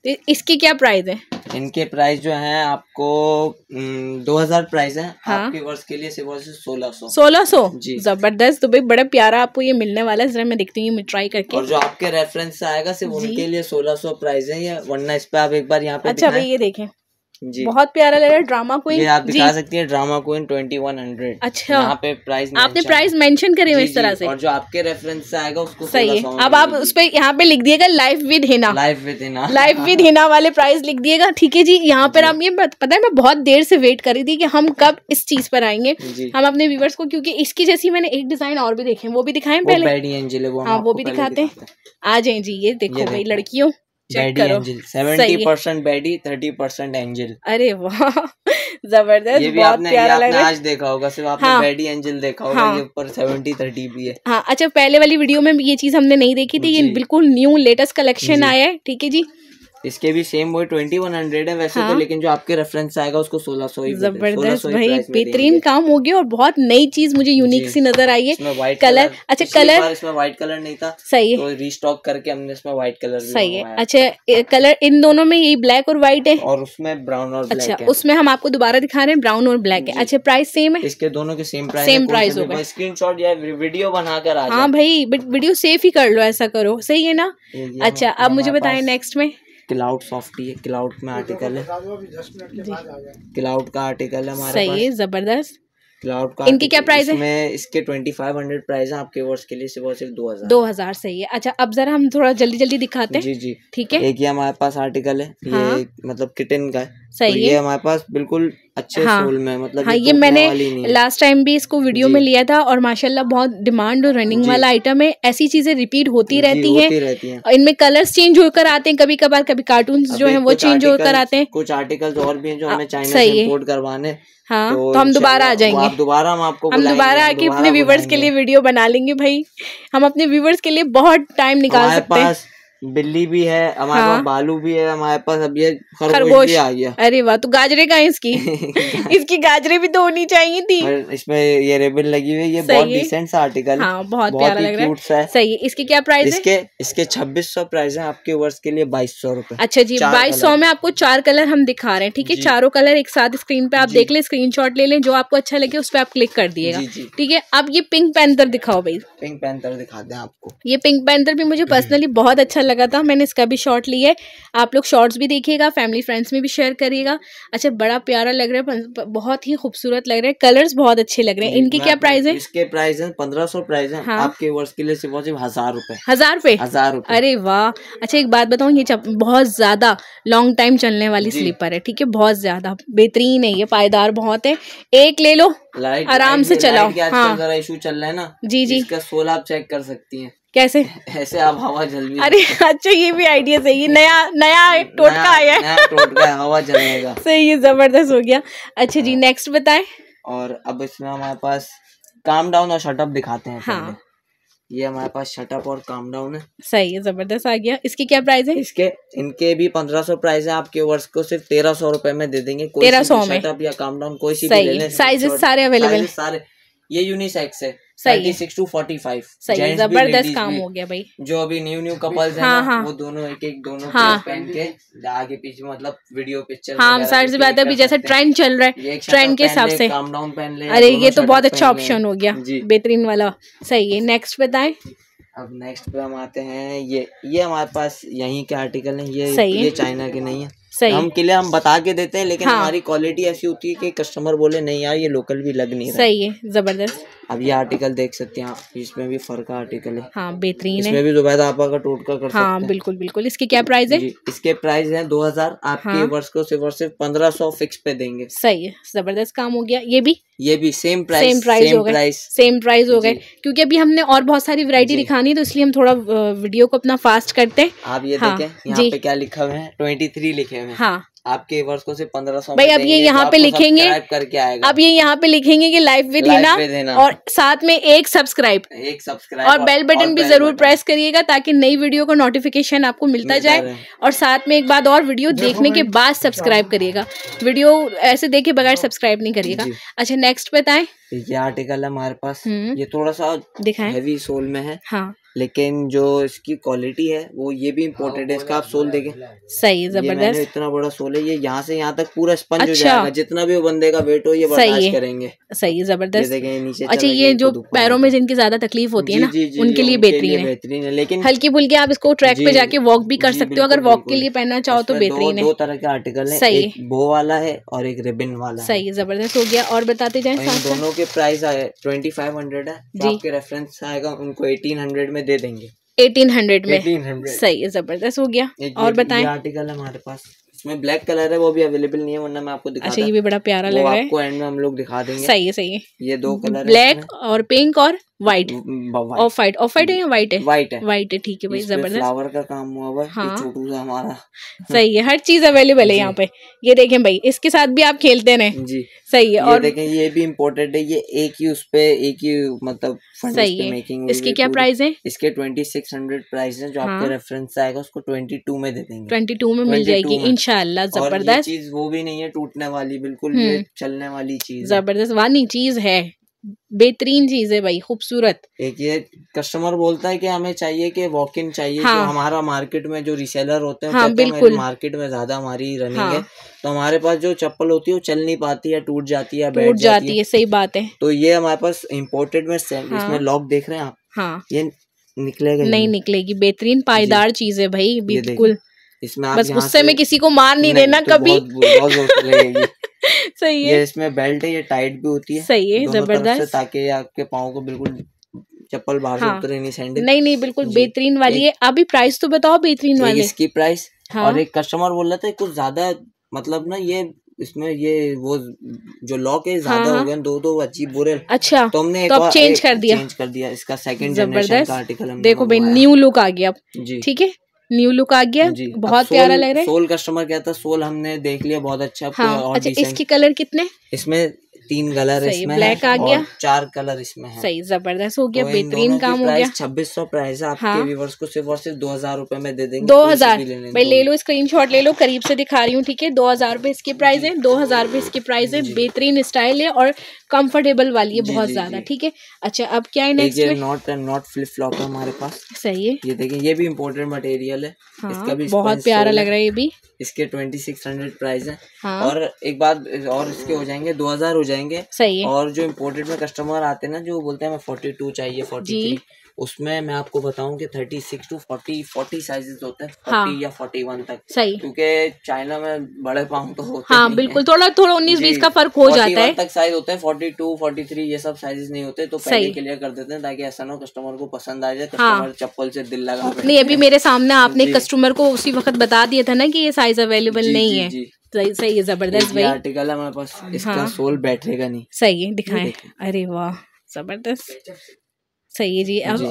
तो इसके क्या प्राइस है इनके प्राइस जो है आपको दो हजार प्राइस है हाँ? आपके वर्ष के लिए सोलह सौ सोलह सौ जबरदस्त तो भाई बड़ा प्यारा आपको ये मिलने वाला है जरा मैं देखती हूँ ट्राई करके और जो आपके रेफरेंस से आएगा सिर्फ उनके लिए सोलह सौ प्राइस है ये वरना इस पे आप एक बार यहाँ पे अच्छा भाई ये देखें बहुत प्यारा लग रहा है ड्रामा को आप दिखा सकती है drama queen twenty one hundred अच्छा यहाँ पे प्राइस आपने प्राइस मेंशन करे हुए इस तरह से और जो आपके रेफरेंस से आएगा उसको सही है अब आप उस पर यहाँ पे लिख दिएगा life with Hina life with Hina life with Hina वाले प्राइस लिख दिएगा ठीक है जी यहाँ पर आप ये पता है मैं बहुत देर से वेट कर रही थी कि हम कब इस चीज पर आएंगे हम अपने व्यूवर्स को क्योंकि इसकी जैसी मैंने एक डिजाइन और भी देखे वो भी दिखाए पहले हाँ वो भी दिखाते हैं आ जाए जी ये देखो भाई लड़कियों बैडी एंजल अरे वाह जबरदस्त ये भी आपने, प्यारा आज देखा होगा सिर्फ आपने हाँ, बैडी एंजल देखा होगा हाँ, ये ऊपर भी है हाँ अच्छा पहले वाली वीडियो में ये चीज हमने नहीं देखी थी ये बिल्कुल न्यू लेटेस्ट कलेक्शन आया है ठीक है जी इसके भी सेम वही ट्वेंटी वन हंड्रेड है वैसे तो, हाँ? तो लेकिन जो आपके रेफरेंस आएगा उसको सोलह सौ जबरदस्त भाई बेहतरीन काम हो गया और बहुत नई चीज मुझे यूनिक सी नजर आई है कलर अच्छा कलर इसमें व्हाइट कलर नहीं था सही है तो रिस्टॉक करके हमने इसमें व्हाइट कलर सही है अच्छा कलर इन दोनों में यही ब्लैक और व्हाइट है और उसमें ब्राउन और अच्छा उसमें हम आपको दोबारा दिखा रहे हैं ब्राउन और ब्लैक है अच्छा प्राइस सेम है इसके दोनों के सेम प्राइस सेम प्राइस होगा स्क्रीन शॉट या वीडियो बनाकर हाँ भाई वीडियो सेफ ही कर लो ऐसा करो सही है ना अच्छा अब मुझे बताए नेक्स्ट में क्लाउड सॉफ्टी है क्लाउड में आर्टिकल है क्लाउड का आर्टिकल है हमारे सही है जबरदस्त क्लाउड का इनकी क्या प्राइस है मैं इसके ट्वेंटी फाइव हंड्रेड प्राइस है आपके वर्ष के लिए सिर्फ और सिर्फ दो हजार दो हजार सही है अच्छा अब जरा हम थोड़ा जल्दी जल्दी दिखाते हैं जी जी ठीक है एक ही हमारे पास आर्टिकल है ये हाँ। मतलब किटन का है सही तो है ये हमारे पास बिल्कुल अच्छे हाँ, सोल में मतलब हाँ ये तो मैंने लास्ट टाइम भी इसको वीडियो में लिया था और माशाल्लाह बहुत डिमांड और रनिंग वाला आइटम है ऐसी चीजें रिपीट होती रहती हैं है। इनमें कलर्स चेंज होकर आते हैं कभी कभार कभी कार्टून जो है वो चेंज होकर आते हैं कुछ आर्टिकल्स और भी हैं जो हमें करवाने हाँ तो, तो हम दोबारा आ जाएंगे दोबारा हम आपको हम दोबारा आके अपने व्यूवर्स के लिए वीडियो बना लेंगे भाई हम अपने व्यूवर्स के लिए बहुत टाइम निकाल सकते हैं बिल्ली भी है हमारे हाँ। पास बालू भी है हमारे पास अब ये खरगोश भी आ गया अरे वाह तो गाजरे का इसकी इसकी गाजरे भी तो होनी चाहिए थी इसमें ये रेबिन लगी हुई ये बहुत डिसेंट सा आर्टिकल हाँ, बहुत, बहुत प्यारा लग रहा है सही इसकी क्या प्राइस इसके है? इसके छब्बीस सौ प्राइस है आपके वर्ष के लिए बाईस सौ रूपए अच्छा जी बाईस सौ में आपको चार कलर हम दिखा रहे हैं ठीक है चारों कलर एक साथ स्क्रीन पे आप देख ले स्क्रीन ले लें जो आपको अच्छा लगे उस पर आप क्लिक कर दिएगा ठीक है अब ये पिंक पैंथर दिखाओ भाई पिंक पैंथर दिखा दे आपको ये पिंक पैंथर भी मुझे पर्सनली बहुत अच्छा लगा था मैंने इसका भी शॉट लिया है आप लोग शॉर्ट्स भी देखिएगा फैमिली फ्रेंड्स में भी शेयर करिएगा अच्छा बड़ा प्यारा लग रहा है बहुत ही खूबसूरत लग रहा है कलर्स बहुत अच्छे लग रहे हैं इनके क्या प्राइस है इसके प्राइस है पंद्रह सौ प्राइस है हाँ? आपके वर्ष के लिए सिर्फ हजार रूपए हजार रुपए हजार रूपए अरे वाह अच्छा एक बात बताऊँ ये बहुत ज्यादा लॉन्ग टाइम चलने वाली स्लीपर है ठीक है बहुत ज्यादा बेहतरीन है ये पायदार बहुत है एक ले लो आराम से चलाओ हाँ इशू चल रहा है ना जी जी सोलह आप चेक कर सकती है कैसे ऐसे आप हवा जल भी अरे अच्छा ये भी आइडिया सही है नया नया टोटका आया है टोटका हवा जलेगा सही है जबरदस्त हो गया अच्छा जी नेक्स्ट हाँ। बताएं और अब इसमें हमारे पास काम डाउन और शटअप दिखाते हैं हाँ ये हमारे पास शटअप और काम डाउन है सही है जबरदस्त आ गया इसके क्या प्राइस है इसके इनके भी पंद्रह सौ प्राइस है आपके वर्ष को सिर्फ तेरह सौ रूपये में दे देंगे तेरह सौ में शटअप या काम डाउन कोई सी साइजेस सारे अवेलेबल सारे ये यूनिसेक्स है सही सही जबरदस्त काम हो गया भाई जो अभी न्यू न्यू कपल्स हैं हाँ, हाँ, वो दोनों एक एक दोनों हाँ, पहन के आगे पीछे मतलब वीडियो पिक्चर हाँ सर से बात है अभी जैसा ट्रेंड चल रहा है ट्रेंड के हिसाब से डाउन पहन ले अरे ये तो बहुत अच्छा ऑप्शन हो गया बेहतरीन वाला सही है नेक्स्ट बताए अब नेक्स्ट पे हम आते हैं ये ये हमारे पास यहीं के आर्टिकल है ये ये चाइना के नहीं है सही हम के लिए हम बता के देते हैं लेकिन हाँ। हमारी क्वालिटी ऐसी होती है कि कस्टमर बोले नहीं यार ये लोकल भी लग नहीं सही है जबरदस्त अब ये आर्टिकल देख सकते हैं आप इसमें भी का आर्टिकल है हाँ बेहतरीन इसमें भी दोबारा आपा का टोटका कर हाँ सकते बिल्कुल बिल्कुल इसके क्या प्राइस है इसके प्राइस है दो हजार आपके हाँ। वर्ष को सिर्फ और सिर्फ पंद्रह सौ फिक्स पे देंगे सही है जबरदस्त काम हो गया ये भी ये भी सेम प्राइस सेम प्राइस हो गए सेम प्राइस हो गए क्योंकि अभी हमने और बहुत सारी वैरायटी दिखानी है तो इसलिए हम थोड़ा वीडियो को अपना फास्ट करते हैं आप ये हाँ, देखें यहाँ पे क्या लिखा हुआ है ट्वेंटी थ्री लिखे हुए हैं हाँ आपके को सिर्फ पंद्रह सौ भाई अब ये यहाँ तो पे लिखेंगे करके आएगा अब ये यहाँ पे लिखेंगे कि लाइफ विद हिना और साथ में एक सब्सक्राइब एक सब्सक्राइब और, और बेल बटन और भी बेल जरूर प्रेस करिएगा ताकि नई वीडियो का नोटिफिकेशन आपको मिलता जाए और साथ में एक बार और वीडियो देखने के बाद सब्सक्राइब करिएगा वीडियो ऐसे देखे बगैर सब्सक्राइब नहीं करिएगा अच्छा नेक्स्ट बताए ये आर्टिकल है हमारे पास हम्म। ये थोड़ा सा दिखाए सोल में है हाँ लेकिन जो इसकी क्वालिटी है वो ये भी इम्पोर्टेड है हाँ, इसका आप सोल देखें सही जबरदस्त इतना बड़ा सोल है ये यहाँ से यहाँ तक पूरा स्पंज अच्छा। हो जाएगा जितना भी बंदे का वेट हो ये सही करेंगे सही जबरदस्त नीचे अच्छा ये जो पैरों में जिनकी ज्यादा तकलीफ होती है ना उनके लिए बेहतरीन है बेहतरीन है लेकिन हल्की फुल्की आप इसको ट्रैक पे जाके वॉक भी कर सकते हो अगर वॉक के लिए पहनना चाहो तो बेहतरीन है दो तरह के आर्टिकल है सही वो वाला है और एक रिबिन वाला सही जबरदस्त हो गया और बताते जाए दोनों के प्राइस आए ट्वेंटी फाइव हंड्रेड है तो जी रेफरेंस आएगा उनको एटीन हंड्रेड में में दे देंगे एटीन हंड्रेड में 1800 सही है जबरदस्त हो गया और बताएं आर्टिकल हमारे पास इसमें ब्लैक कलर है वो भी अवेलेबल नहीं है वरना मैं आपको दिखा अच्छा ये भी बड़ा प्यारा लग रहा है आपको एंड में हम लोग दिखा देंगे सही है सही है ये दो कलर ब्लैक और पिंक और white off white off white है या व्हाइट है व्हाइट है व्हाइट है ठीक है भाई जबरदस्त फ्लावर का काम हुआ भाई हाँ छोटू सा हमारा सही है हर चीज अवेलेबल है यहाँ पे ये देखें भाई इसके साथ भी आप खेलते रहे जी सही है और देखें ये भी इम्पोर्टेंट है ये एक ही उस पे एक ही मतलब सही है इसके क्या प्राइस है इसके ट्वेंटी सिक्स हंड्रेड प्राइस है जो आपके रेफरेंस हाँ। आएगा उसको ट्वेंटी टू में दे देंगे ट्वेंटी टू में मिल जाएगी इनशाला जबरदस्त चीज वो भी नहीं है टूटने वाली बिल्कुल हम्म। चलने वाली चीज जबरदस्त वाली चीज है बेहतरीन चीज है भाई खूबसूरत एक ये कस्टमर बोलता है कि हमें चाहिए कि वॉक इन चाहिए हाँ, हमारा मार्केट में जो रिसेलर होते हैं हाँ, बिल्कुल मार्केट में ज्यादा हमारी रनिंग हाँ, है तो हमारे पास जो चप्पल होती है वो चल नहीं पाती है टूट जाती है टूट जाती, जाती है, है सही बात है तो ये हमारे पास इम्पोर्टेड में हाँ। इसमें लॉक देख रहे हैं आप हाँ ये निकलेगा नहीं निकलेगी बेहतरीन पायदार चीज है भाई बिल्कुल इसमें आप बस गुस्से में किसी को मार नहीं, नहीं देना तो कभी बहुत, बहुत सही है ये इसमें बेल्ट है ये टाइट भी होती है सही है जबरदस्त ताकि आपके पाओ को बिल्कुल चप्पल बाहर हाँ। उतरे नहीं सैंडल नहीं नहीं बिल्कुल बेहतरीन वाली है अभी प्राइस तो बताओ बेहतरीन वाली इसकी प्राइस हाँ। और एक कस्टमर बोल रहा था कुछ ज्यादा मतलब ना ये इसमें ये वो जो लॉक है ज्यादा हाँ, हाँ। हो गए दो दो अजीब बुरे अच्छा तो हमने तो अब चेंज कर दिया चेंज कर दिया इसका सेकंड जनरेशन का आर्टिकल देखो भाई न्यू लुक आ गया अब ठीक है न्यू लुक आ गया बहुत प्यारा लग रहा है सोल कस्टमर क्या था सोल हमने देख लिया बहुत अच्छा हाँ, और अच्छा इसके कलर कितने इसमें तीन कलर इसमें ब्लैक आ गया चार कलर इसमें है सही जबरदस्त हो गया तो बेहतरीन काम हो गया छब्बीस सौ प्राइस आपके हाँ। व्यूवर्स को सिर्फ और सिर्फ दो हजार रूपए में दे देंगे दो हजार भाई ले लो स्क्रीन शॉट ले लो करीब से दिखा रही हूँ ठीक है दो हजार रूपए इसकी प्राइस है दो हजार रूपए इसकी प्राइस है बेहतरीन स्टाइल है और कंफर्टेबल वाली है बहुत ज्यादा ठीक है अच्छा अब क्या है next knot and knot flip flop है हमारे पास सही है ये देखिए ये भी इम्पोर्टेंट मटेरियल है हाँ, इसका भी बहुत प्यारा लग रहा है ये भी इसके ट्वेंटी सिक्स हंड्रेड प्राइस है हाँ। और एक बात और इसके हो जाएंगे दो हजार हो जाएंगे सही है और जो इम्पोर्टेड में कस्टमर आते हैं ना जो बोलते हैं फोर्टी टू चाहिए फोर्टी उसमें मैं आपको बताऊं कि thirty six to forty forty sizes होते हैं हाँ, या फोर्टी वन तक सही क्योंकि चाइना में बड़े पाउंड तो होते हाँ बिल्कुल थोड़ा थोड़ा उन्नीस बीस का फर्क हो जाता है तक साइज होते हैं फोर्टी टू फोर्टी थ्री ये सब साइजेस नहीं होते तो पहले क्लियर कर देते हैं ताकि ऐसा ना कस्टमर को पसंद आ जाए कस्टमर हाँ। चप्पल से दिल लगा नहीं अभी मेरे सामने आपने कस्टमर को उसी वक्त बता दिया था ना कि ये साइज अवेलेबल नहीं है सही है जबरदस्त भाई आर्टिकल है हमारे पास इसका सोल हाँ। बैठेगा नहीं सही है दिखाएं अरे वाह जबरदस्त सही है जी अब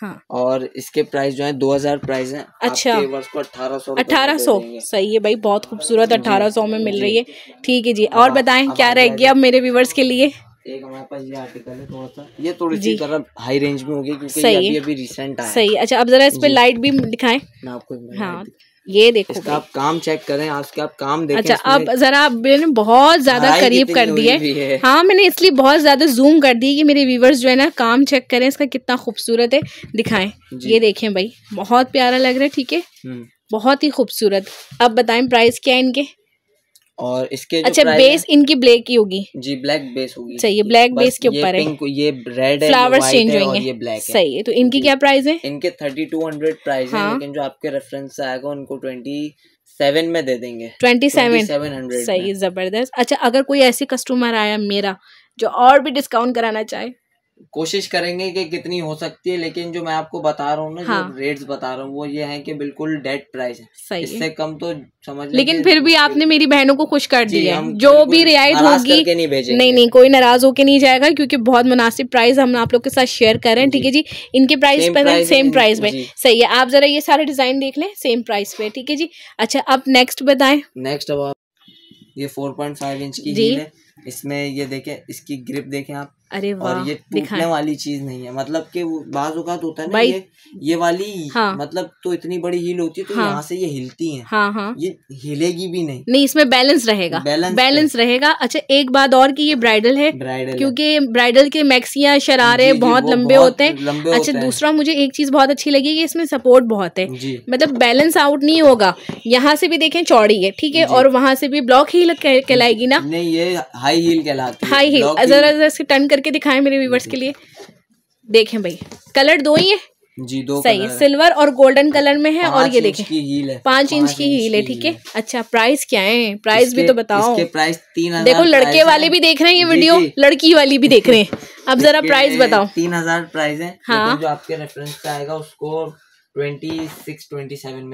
हाँ और इसके प्राइस जो है दो हजार प्राइस है अच्छा अठारह सौ अठारह सौ सही है भाई बहुत खूबसूरत अठारह सौ में मिल रही है ठीक है जी और बताएं क्या रह गया अब मेरे व्यूवर्स के लिए एक हमारे पास ये आर्टिकल है थोड़ा सा ये थोड़ी सी तरह हाई रेंज में होगी क्योंकि ये अभी, अभी रिसेंट आया सही अच्छा अब जरा इस पे लाइट भी दिखाएं मैं आपको हाँ ये देखो इसका आप काम चेक करें आज के आप काम देखें अच्छा अब जरा मैंने बहुत ज्यादा करीब कर है हाँ मैंने इसलिए बहुत ज्यादा जूम कर दी कि मेरे व्यूवर्स जो है ना काम चेक करें इसका कितना खूबसूरत है दिखाएं ये देखें भाई बहुत प्यारा लग रहा है ठीक है हम्म। बहुत ही खूबसूरत अब बताएं प्राइस क्या है इनके और इसके जो अच्छा बेस इनकी ब्लैक ही होगी जी ब्लैक बेस होगी सही है ब्लैक बेस के ऊपर है ये रेड है फ्लावर्स चेंज होंगे ये ब्लैक सही है तो इनकी क्या प्राइस है इनके थर्टी टू हंड्रेड प्राइस है हाँ। लेकिन जो आपके रेफरेंस से आएगा उनको ट्वेंटी सेवन में दे देंगे ट्वेंटी सेवन सेवन हंड्रेड सही जबरदस्त अच्छा अगर कोई ऐसे कस्टमर आया मेरा जो और भी डिस्काउंट कराना चाहे कोशिश करेंगे कि कितनी हो सकती है लेकिन जो मैं आपको बता रहा हूँ ना हाँ. जो रेट्स बता रहा हूँ वो ये है कि बिल्कुल डेड प्राइस है इससे कम तो समझ लेकिन फिर भी आपने मेरी बहनों को खुश कर दिया जो भी रियायत होगी नहीं, नहीं नहीं कोई नाराज होके नहीं जाएगा क्योंकि बहुत मुनासिब प्राइस हम आप लोग के साथ शेयर कर रहे हैं ठीक है जी इनके प्राइस पर सेम प्राइस में सही है आप जरा ये सारे डिजाइन देख लें सेम प्राइस पे ठीक है जी अच्छा अब नेक्स्ट बताए नेक्स्ट अब आप ये फोर पॉइंट फाइव इंच की जी इसमें ये देखे इसकी ग्रिप देखे आप अरे वाह और ये टूटने वाली चीज नहीं है मतलब कि बाज होता है ना ये ये वाली हाँ, मतलब तो इतनी बड़ी हील होती है तो हाँ, यहाँ से ये हिलती है हाँ, हाँ, ये हिलेगी भी नहीं नहीं इसमें बैलेंस रहेगा बैलेंस, बैलेंस रहेगा अच्छा एक बात और कि ये ब्राइडल है ब्राइडल क्योंकि ब्राइडल के मैक्सिया शरारे बहुत लंबे होते हैं अच्छा दूसरा मुझे एक चीज बहुत अच्छी लगी की इसमें सपोर्ट बहुत है मतलब बैलेंस आउट नहीं होगा यहाँ से भी देखे चौड़ी है ठीक है और वहाँ से भी ब्लॉक हील कहलाएगी ना नहीं ये हाई हील कहलाती हाई हील जरा जरा टर्न करके करके दिखाएं मेरे व्यूवर्स के लिए देखें भाई कलर दो ही है जी दो सही है सिल्वर और गोल्डन कलर में है और ये देखें पाँच इंच की हील है ठीक है अच्छा प्राइस क्या है प्राइस भी तो बताओ इसके प्राइस तीन देखो लड़के वाले भी देख रहे हैं ये वीडियो लड़की वाली भी देख रहे हैं अब जरा प्राइस बताओ तीन हजार प्राइस है हाँ जो आपके रेफरेंस का आएगा उसको में दे देंगे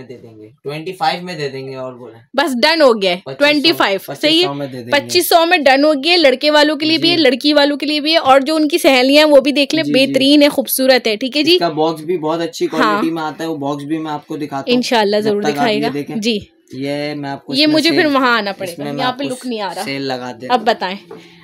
में दे देंगे और बस डन हो गया ट्वेंटी फाइव सही है पच्चीस सौ में डन हो गया लड़के वालों के लिए भी है लड़की वालों के लिए भी है और जो उनकी सहेलियां वो भी देख ले बेहतरीन है खूबसूरत है ठीक है जी इसका बॉक्स भी बहुत अच्छी क्वालिटी हाँ। में आता है वो बॉक्स भी मैं आपको दिखाता इनशाला जरूर दिखाएगा जी ये मैं आपको ये मुझे फिर वहाँ आना पड़ेगा यहाँ पे लुक नहीं आ रहा सेल लगा दे अब बताएं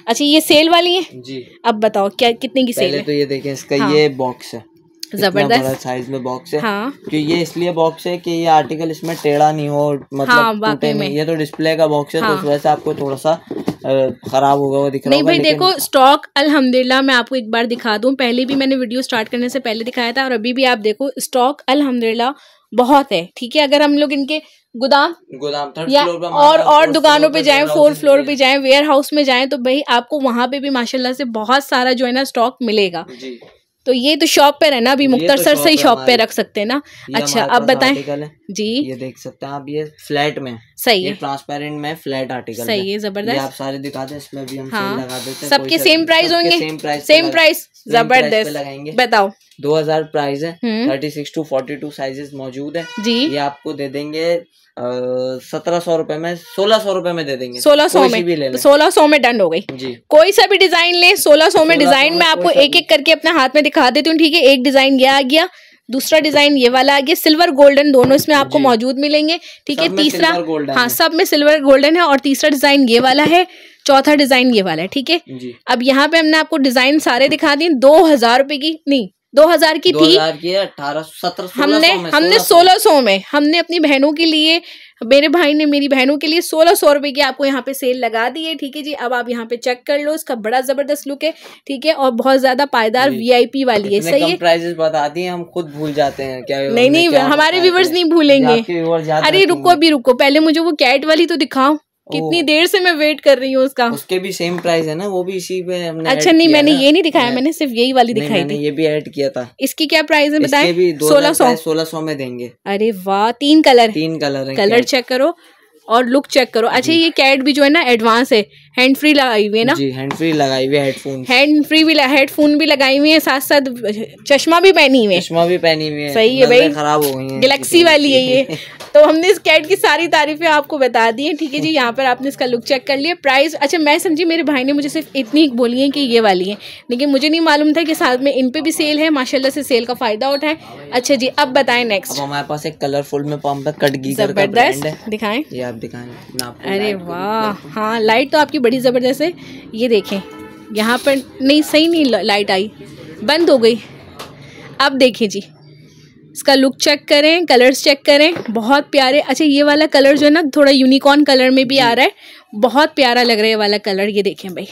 अच्छा ये सेल वाली है जी अब बताओ क्या कितने की सेल है तो ये देखें इसका हाँ। ये बॉक्स है जबरदस्त साइज में बॉक्स है हाँ कि ये इसलिए बॉक्स है कि ये आर्टिकल इसमें टेढ़ा नहीं हो मतलब हाँ, टूटे नहीं ये तो डिस्प्ले का बॉक्स है तो हाँ, तो वैसे आपको थोड़ा सा खराब होगा वो दिखा नहीं भाई देखो स्टॉक अल्हम्दुलिल्लाह मैं आपको एक बार दिखा दूँ पहले भी मैंने वीडियो स्टार्ट करने से पहले दिखाया था और अभी भी आप देखो स्टॉक अलहमदिल्ला बहुत है ठीक है अगर हम लोग इनके गोदाम गोदाम या और और दुकानों पे जाएं फोर्थ फ्लोर पे जाएं वेयर हाउस में जाएं तो भाई आपको वहाँ पे भी माशाल्लाह से बहुत सारा जो है ना स्टॉक मिलेगा तो ये तो शॉप पे रहना अभी तो सर से ही शॉप पे रख सकते हैं ना अच्छा अब बताएं जी ये देख सकते हैं आप ये फ्लैट में सही है ट्रांसपेरेंट में फ्लैट आर्टिकल सही है जबरदस्त आप सारे दिखा दे इसमें भी हम हाँ, लगा देते सबके सेम प्राइस होंगे सेम प्राइस जबरदस्त लगाएंगे बताओ दो हजार प्राइस है thirty six to forty two sizes मौजूद है जी ये आपको दे देंगे सत्रह सौ रूपये में सोलह सौ रूपये में दे देंगे सोलह सौ में सोलह सौ में डन हो गई जी कोई सा भी डिजाइन ले सोलह सौ में डिजाइन में आपको एक एक करके अपने हाथ में दिखा देती हूँ ठीक है एक डिजाइन ये आ गया दूसरा डिजाइन ये वाला आ गया सिल्वर गोल्डन दोनों इसमें आपको मौजूद मिलेंगे ठीक है तीसरा हाँ सब में सिल्वर गोल्डन हाँ, है और तीसरा डिजाइन ये वाला है चौथा डिजाइन ये वाला है ठीक है अब यहाँ पे हमने आपको डिजाइन सारे दिखा दिए दो हजार रुपए की नहीं 2000 की 2000 थी अठारह सौ सत्रह हमने हमने सौ में हमने अपनी बहनों के लिए मेरे भाई ने मेरी बहनों के लिए सोलह सौ रुपए की आपको यहाँ पे सेल लगा दी है ठीक है जी अब आप यहाँ पे चेक कर लो इसका बड़ा जबरदस्त लुक है ठीक है और बहुत ज्यादा पायदार वीआईपी वाली है सही है प्राइजेस बता दिए हम खुद भूल जाते हैं क्या नहीं नहीं हमारे व्यूवर्स नहीं भूलेंगे अरे रुको अभी रुको पहले मुझे वो कैट वाली तो दिखाओ कितनी देर से मैं वेट कर रही हूँ उसका उसके भी सेम प्राइस है ना वो भी इसी पे हमने अच्छा नहीं मैंने ये नहीं दिखाया मैंने सिर्फ यही वाली दिखाई थी ये भी ऐड किया था इसकी क्या प्राइस है बताए सोलह सौ सोलह सौ में देंगे अरे वाह तीन कलर तीन कलर कलर चेक करो और लुक चेक करो अच्छा ये कैट भी जो है ना एडवांस है हैंड फ्री लगाई हुई है ना जी हैंड फ्री लगाई हुई है हेडफोन हैंड फ्री भी हेडफोन भी लगाई हुई है साथ साथ चश्मा भी पहनी हुई है चश्मा भी पहनी हुई है सही है भाई खराब हो गई गैलेक्सी वाली है ये तो हमने इस कैट की सारी तारीफें आपको बता दी है ठीक है जी यहाँ पर आपने इसका लुक चेक कर लिया प्राइस अच्छा मैं समझी मेरे भाई ने मुझे सिर्फ इतनी बोली है कि ये वाली है लेकिन मुझे नहीं मालूम था कि साथ में इन पे भी सेल है माशाल्लाह से सेल का फायदा उठाए अच्छा जी अब बताएं नेक्स्ट हमारे पास एक कलरफुल में पम्प कट गई जबरदस्त अरे वाह हाँ लाइट तो आपकी बड़ी ज़बरदस्त है ये देखें यहाँ पर नहीं सही नहीं लाइट आई बंद हो गई अब देखें जी इसका लुक चेक करें कलर्स चेक करें बहुत प्यारे अच्छा ये वाला कलर जो है ना थोड़ा यूनिकॉर्न कलर में भी आ रहा है बहुत प्यारा लग रहा है ये वाला कलर ये देखें भाई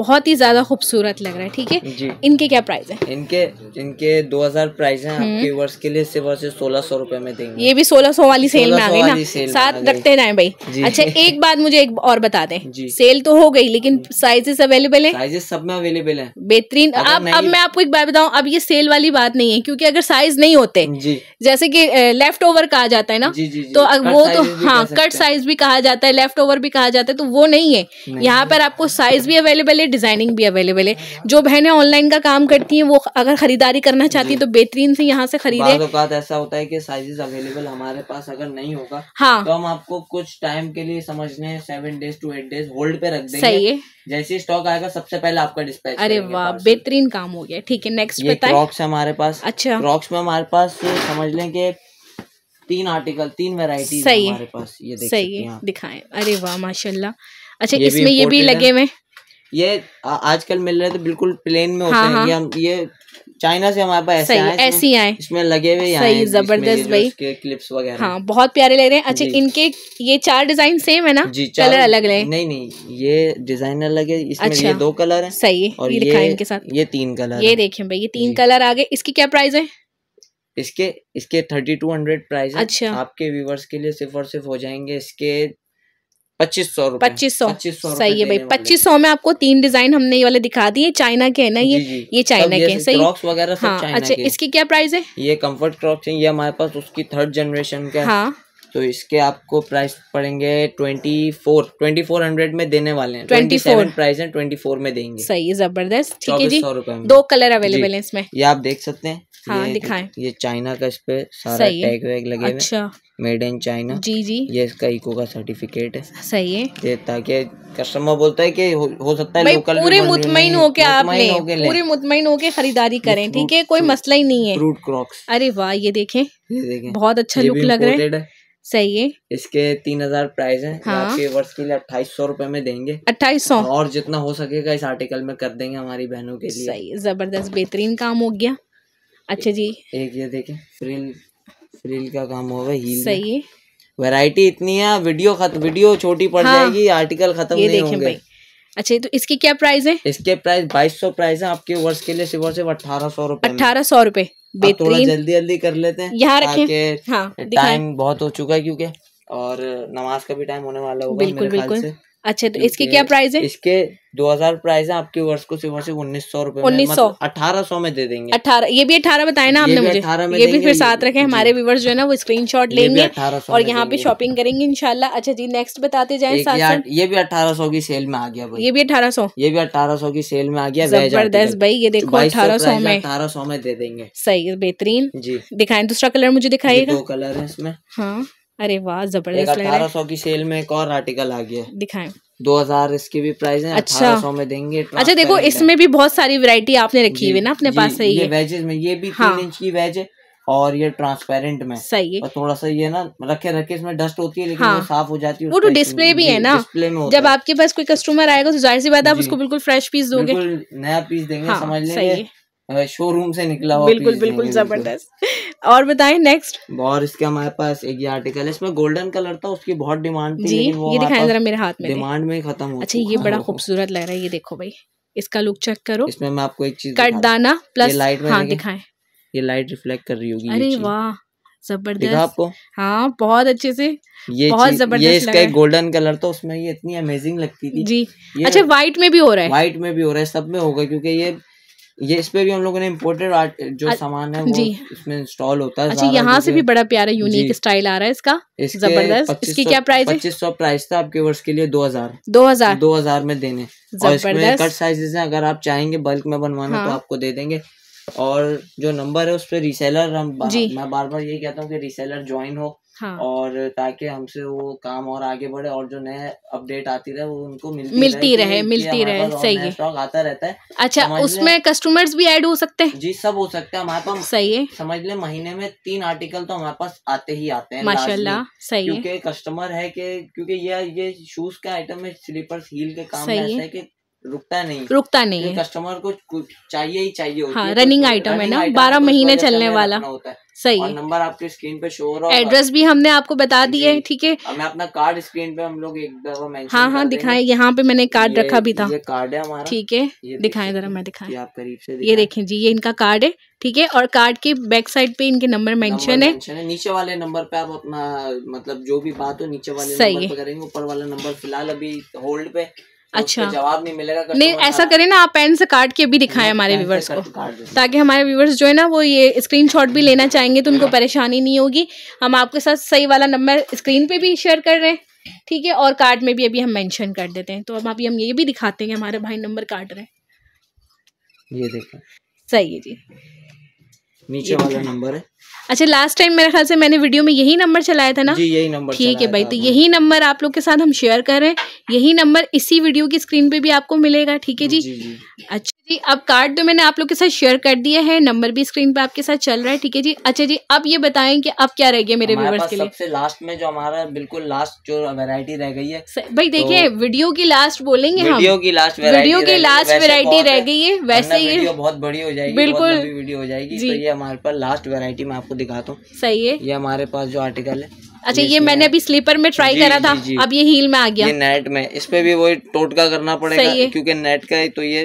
बहुत ही ज़्यादा खूबसूरत लग रहा है ठीक है इनके क्या प्राइस है इनके इनके दो हजार प्राइस है आपके वर्ष हम्म। के लिए सिर्फ सोलह सौ रूपए में देंगे ये भी सोलह सौ वाली सेल में आ गई ना साथ रखते जाए भाई अच्छा एक बात मुझे एक और बता दे सेल तो हो गई लेकिन साइजेस अवेलेबल है साइजेस सब में अवेलेबल है बेहतरीन अब अब मैं आपको एक बात बताऊँ अब ये सेल वाली बात नहीं है क्यूँकी अगर साइज नहीं होते जैसे की लेफ्ट ओवर कहा जाता है ना तो वो तो हाँ कट साइज भी कहा जाता है लेफ्ट ओवर भी कहा जाता है तो वो नहीं है यहाँ पर आपको साइज भी अवेलेबल है डिज़ाइनिंग भी अवेलेबल है जो बहनें ऑनलाइन का काम करती हैं वो अगर ख़रीदारी करना चाहती हैं तो बेहतरीन से यहाँ से खरीदे ऐसा होता है कि साइजेस अवेलेबल हमारे पास अगर नहीं होगा हाँ तो हम आपको कुछ टाइम के लिए समझने seven days to eight days hold पे रख देंगे सही है जैसे स्टॉक आएगा सबसे पहले आपका डिस्पैच अरे वाह बेहतरीन काम हो गया ठीक है नेक्स्ट बताए क्रॉक्स हमारे पास अच्छा क्रॉक्स में हमारे पास समझ लें कि तीन आर्टिकल तीन वेराइटी हमारे पास ये देख सही है दिखाएं अरे वाह माशाल्लाह अच्छा इसमें ये भी लगे हुए ये आजकल मिल रहे तो बिल्कुल प्लेन में होते हाँ, हैं कि हाँ। हम ये चाइना से हमारे पास ऐसे आए ऐसे आए इसमें लगे हुए सही जबरदस्त भाई क्लिप्स वगैरह हाँ बहुत प्यारे लग रहे हैं अच्छा इनके ये चार डिजाइन सेम है ना जी कलर अलग रहे नहीं नहीं ये डिजाइन अलग है इसमें अच्छा, ये दो कलर है सही है और ये, इनके साथ ये तीन कलर ये देखे भाई ये तीन कलर आ गए इसकी क्या प्राइस है इसके इसके थर्टी टू हंड्रेड प्राइस अच्छा आपके व्यूवर्स के लिए सिर्फ और सिर्फ हो जाएंगे इसके पच्चीस सौ पच्चीस सौ सही है भाई पच्चीस सौ में आपको तीन डिजाइन हमने ये वाले दिखा दिए चाइना के है ना ये ये चाइना के सही क्रॉक्स वगैरह हाँ, अच्छा इसकी क्या प्राइस है ये कंफर्ट क्रॉक्स है ये हमारे पास उसकी थर्ड जनरेशन का हाँ तो इसके आपको प्राइस पड़ेंगे twenty four twenty four hundred में देने वाले हैं ट्वेंटी फोर प्राइस है ट्वेंटी फोर में देंगे सही जबरदस्त ठीक है जी दो कलर अवेलेबल है इसमें ये आप देख सकते हैं हाँ दिखाएं ये चाइना का इस पे सारा टैग वैग लगे अच्छा मेड इन चाइना जी जी ये इसका इको का सर्टिफिकेट है सही है ये ताकि कस्टमर बोलता है कि हो, हो सकता है लोकल पूरे मुतमिन होके आप ले पूरे मुतमिन होके खरीदारी करें ठीक है कोई मसला ही नहीं है फ्रूट क्रॉक्स अरे वाह ये देखें ये देखें बहुत अच्छा लुक लग रहा है सही है इसके तीन हजार प्राइस है हाँ? आपके वर्ष के लिए अट्ठाईस सौ रूपए में देंगे अट्ठाईस सौ और जितना हो सकेगा इस आर्टिकल में कर देंगे हमारी बहनों के लिए सही जबरदस्त बेहतरीन काम हो गया अच्छा जी एक ये देखे फ्रिल फ्रिल का काम होगा ही सही है वेराइटी इतनी है वीडियो खत्म वीडियो छोटी पड़ हाँ, जाएगी आर्टिकल खत्म नहीं होंगे भाई अच्छा तो इसकी क्या प्राइस है इसके प्राइस बाईस सौ प्राइस है आपके वर्ष के लिए सिर्फ और सिर्फ अठारह सौ रूपए अठारह सौ रूपए थोड़ा जल्दी जल्दी कर लेते हैं यहाँ रखे हाँ, टाइम बहुत हो चुका है क्योंकि और नमाज का भी टाइम होने वाला होगा बिल्कुल बिल्कुल अच्छा तो इसके क्या प्राइस है इसके 2000 प्राइस है आपके वर्ष को सिर्फ सिर्फ उन्नीस सौ रूपए मतलब उन्नीस सौ अठारह सौ में दे देंगे अठारह ये भी अठारह बताया ना आपने मुझे ये भी फिर साथ रखे हमारे व्यूवर्स जो है ना वो स्क्रीन शॉट लेंगे और यहाँ पे शॉपिंग करेंगे इनशाला अच्छा जी नेक्स्ट बताते जाए ये भी अठारह सौ की सेल में आ गया ये भी अठारह सौ ये भी अठारह सौ की सेल में आ गया जबरदस्त भाई ये देखो अठारह सौ में अठारह सौ में दे देंगे सही बेहतरीन जी दिखाए दूसरा कलर मुझे दिखाई दो कलर है इसमें हाँ अरे वाह जबरदस्त लग रहा है की सेल में एक और आर्टिकल आ गया दिखाए दो हजार भी प्राइस है अच्छा सौ में देंगे अच्छा देखो इसमें भी बहुत सारी वैरायटी आपने रखी हुई है ना अपने पास सही है वेजेस में ये भी तीन इंच हाँ। की वेज है और ये ट्रांसपेरेंट में सही है और थोड़ा सा ये ना रखे रखे इसमें डस्ट होती है लेकिन हाँ। वो साफ हो जाती है वो तो डिस्प्ले भी है ना डिस्प्ले में जब आपके पास कोई कस्टमर आएगा तो जाहिर सी बात आप उसको बिल्कुल फ्रेश पीस दोगे नया पीस देंगे हाँ, समझ लेंगे शोरूम से निकला हुआ बिल्कुल बिल्कुल जबरदस्त और बताएं नेक्स्ट और इसके हमारे पास एक ये आर्टिकल है इसमें गोल्डन कलर था उसकी बहुत डिमांड थी जी ये दिखाएं जरा मेरे हाथ में डिमांड में खत्म हो अच्छा ये बड़ा खूबसूरत लग रहा है ये देखो भाई इसका लुक चेक करो इसमें मैं आपको एक चीज दाना प्लस लाइट हाँ दिखाएं ये लाइट रिफ्लेक्ट कर रही होगी अरे वाह जबरदस्त आपको हाँ बहुत अच्छे से ये बहुत जबरदस्त ये इसका एक गोल्डन कलर तो उसमें ये इतनी अमेजिंग लगती थी जी अच्छा व्हाइट में भी हो रहा है व्हाइट में भी हो रहा है सब में होगा क्योंकि ये ये इस पे भी हम लोगों ने इम्पोर्टेड जो सामान है वो इसमें इंस्टॉल होता है अच्छा यहाँ से भी बड़ा प्यारा यूनिक स्टाइल आ रहा है इसका जबरदस्त इसकी क्या प्राइस है पच्चीस सौ प्राइस था आपके वर्ष के लिए दो हजार दो हजार दो हजार में देने और इसमें कट साइजेस हैं अगर आप चाहेंगे बल्क में बनवाना तो हाँ। तो आपको दे देंगे और जो नंबर है उस पर रिसेलर हम मैं बार बार यही कहता हूँ कि रिसेलर ज्वाइन हो हाँ। और ताकि हमसे वो काम और आगे बढ़े और जो नए अपडेट आती रहे वो उनको मिलती, मिलती रहे, रहे मिलती रहे सही है स्टॉक आता रहता है अच्छा उसमें कस्टमर्स भी ऐड हो सकते हैं जी सब हो सकता है हमारे पास सही है समझ ले महीने में तीन आर्टिकल तो हमारे पास आते ही आते हैं माशाल्लाह सही क्योंकि कस्टमर है कि क्योंकि ये ये शूज का आइटम है स्लीपर हील के काम ऐसा है की रुकता नहीं रुकता नहीं है कस्टमर को चाहिए ही चाहिए होती हाँ है, रनिंग आइटम है ना बारह तो महीने चलने वाला होता है सही और नंबर आपके स्क्रीन पे शो हो रहा एड्रेस भी हमने आपको बता दिए है ठीक है मैं अपना कार्ड स्क्रीन पे हम लोग एक दफा हाँ हाँ दिखाए यहाँ पे मैंने कार्ड रखा भी था ये कार्ड है हमारा ठीक है दिखाए जरा मैं दिखाए आप करीब से ये देखें जी ये इनका कार्ड है ठीक है और कार्ड के बैक साइड पे इनके नंबर मेंशन है नीचे वाले नंबर पे आप अपना मतलब जो भी बात हो नीचे वाले नंबर पे करेंगे ऊपर वाला नंबर फिलहाल अभी होल्ड पे तो अच्छा तो जवाब नहीं मिलेगा नहीं ऐसा करें ना आप पेन से काट के भी दिखाएं हमारे व्यूवर्स को ताकि हमारे व्यूवर्स जो है ना वो ये स्क्रीनशॉट भी लेना चाहेंगे तो उनको हाँ। परेशानी नहीं होगी हम आपके साथ सही वाला नंबर स्क्रीन पे भी शेयर कर रहे हैं ठीक है और कार्ड में भी अभी हम मेंशन कर देते हैं तो अब अभी हम ये भी दिखाते हैं हमारे भाई नंबर काट रहे हैं ये देखें सही है जी नीचे वाला नंबर है अच्छा लास्ट टाइम मेरे ख्याल से मैंने वीडियो में यही नंबर चलाया था ना जी यही नंबर ठीक है भाई तो यही नंबर आप लोग के साथ हम शेयर कर रहे हैं यही नंबर इसी वीडियो की स्क्रीन पे भी आपको मिलेगा ठीक है जी, जी। अच्छा जी अब कार्ड तो मैंने आप लोग के साथ शेयर कर दिया है नंबर भी स्क्रीन पे आपके साथ चल रहा है ठीक है जी अच्छा जी अब ये बताएं कि अब क्या रह गया मेरे व्यूवर्स के लिए सबसे लास्ट में जो हमारा बिल्कुल लास्ट जो वैरायटी रह गई है भाई तो देखिए तो, वीडियो की लास्ट बोलेंगे हम वीडियो की लास्ट वीडियो की लास्ट वेरायटी रह गई है वैसे ही बहुत बड़ी हो जाएगी बिल्कुल वीडियो हो जाएगी तो ये हमारे पास लास्ट वेरायटी में आपको दिखाता हूँ सही है ये हमारे पास जो आर्टिकल है अच्छा ये, मैंने अभी स्लीपर में ट्राई करा था अब ये हील में आ गया ये नेट में इस पे भी वही टोटका करना पड़ेगा क्योंकि नेट का तो ये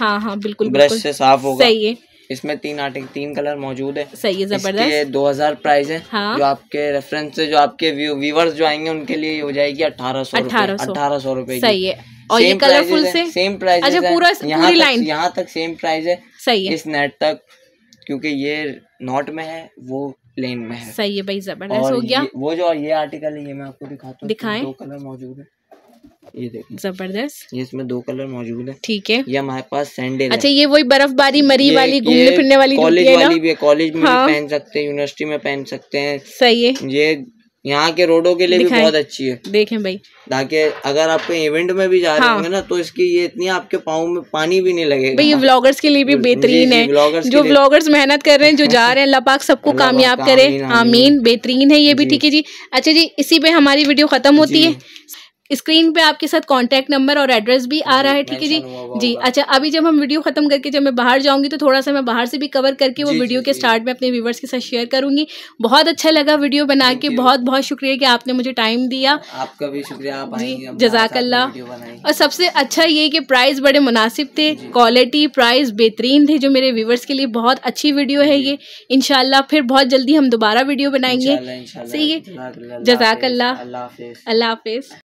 हाँ हाँ बिल्कुल तो ब्रश से साफ होगा सही है इसमें तीन आटे तीन कलर मौजूद है सही है जबरदस्त दो हजार प्राइस है हाँ? जो आपके रेफरेंस से जो आपके व्यूवर्स जो आएंगे उनके लिए हो जाएगी अठारह सौ अठारह सौ रूपये सही है और ये कलरफुल से सेम प्राइस अच्छा पूरा यहाँ तक यहाँ तक सेम प्राइस है सही है इस नेट तक क्योंकि ये नॉट में है वो प्लेन में है सही है भाई जबरदस्त हो गया वो जो ये आर्टिकल है ये मैं आपको दिखाता हूँ दिखाए दो कलर मौजूद है ये देखिए जबरदस्त ये इसमें दो कलर मौजूद है ठीक है ये हमारे पास सैंडल अच्छा ये वही बर्फबारी मरी वाली घूमने फिरने वाली कॉलेज वाली भी है कॉलेज में हाँ। पहन सकते हैं यूनिवर्सिटी में पहन सकते हैं सही है ये यहाँ के रोडों के लिए भी बहुत अच्छी है देखें भाई ताकि अगर आपके इवेंट में भी जा रहे हाँ। होंगे ना तो इसकी ये इतनी आपके पाओ में पानी भी नहीं लगेगा भाई ये व्लॉगर्स के लिए भी बेहतरीन है जो व्लॉगर्स मेहनत कर रहे हैं जो जा रहे हैं अल्लाह पाक सबको कामयाब करे आमीन बेहतरीन है ये भी ठीक है जी अच्छा जी इसी पे हमारी वीडियो खत्म होती है स्क्रीन पे आपके साथ कॉन्टेक्ट नंबर और एड्रेस भी आ रहा है ठीक है जी जी अच्छा अभी जब हम वीडियो खत्म करके जब मैं बाहर जाऊंगी तो थोड़ा सा मैं बाहर से भी कवर करके वो वीडियो के स्टार्ट में अपने व्यूवर्स के साथ शेयर करूंगी बहुत अच्छा लगा वीडियो बना के बहुत बहुत शुक्रिया कि आपने मुझे टाइम दिया आपका भी शुक्रिया जी जजाकल्ला और सबसे अच्छा ये कि प्राइस बड़े मुनासिब थे क्वालिटी प्राइस बेहतरीन थे जो मेरे व्यूवर्स के लिए बहुत अच्छी वीडियो है ये इनशाला फिर बहुत जल्दी हम दोबारा वीडियो बनाएंगे सही है जजाकल्ला अल्लाह हाफिज़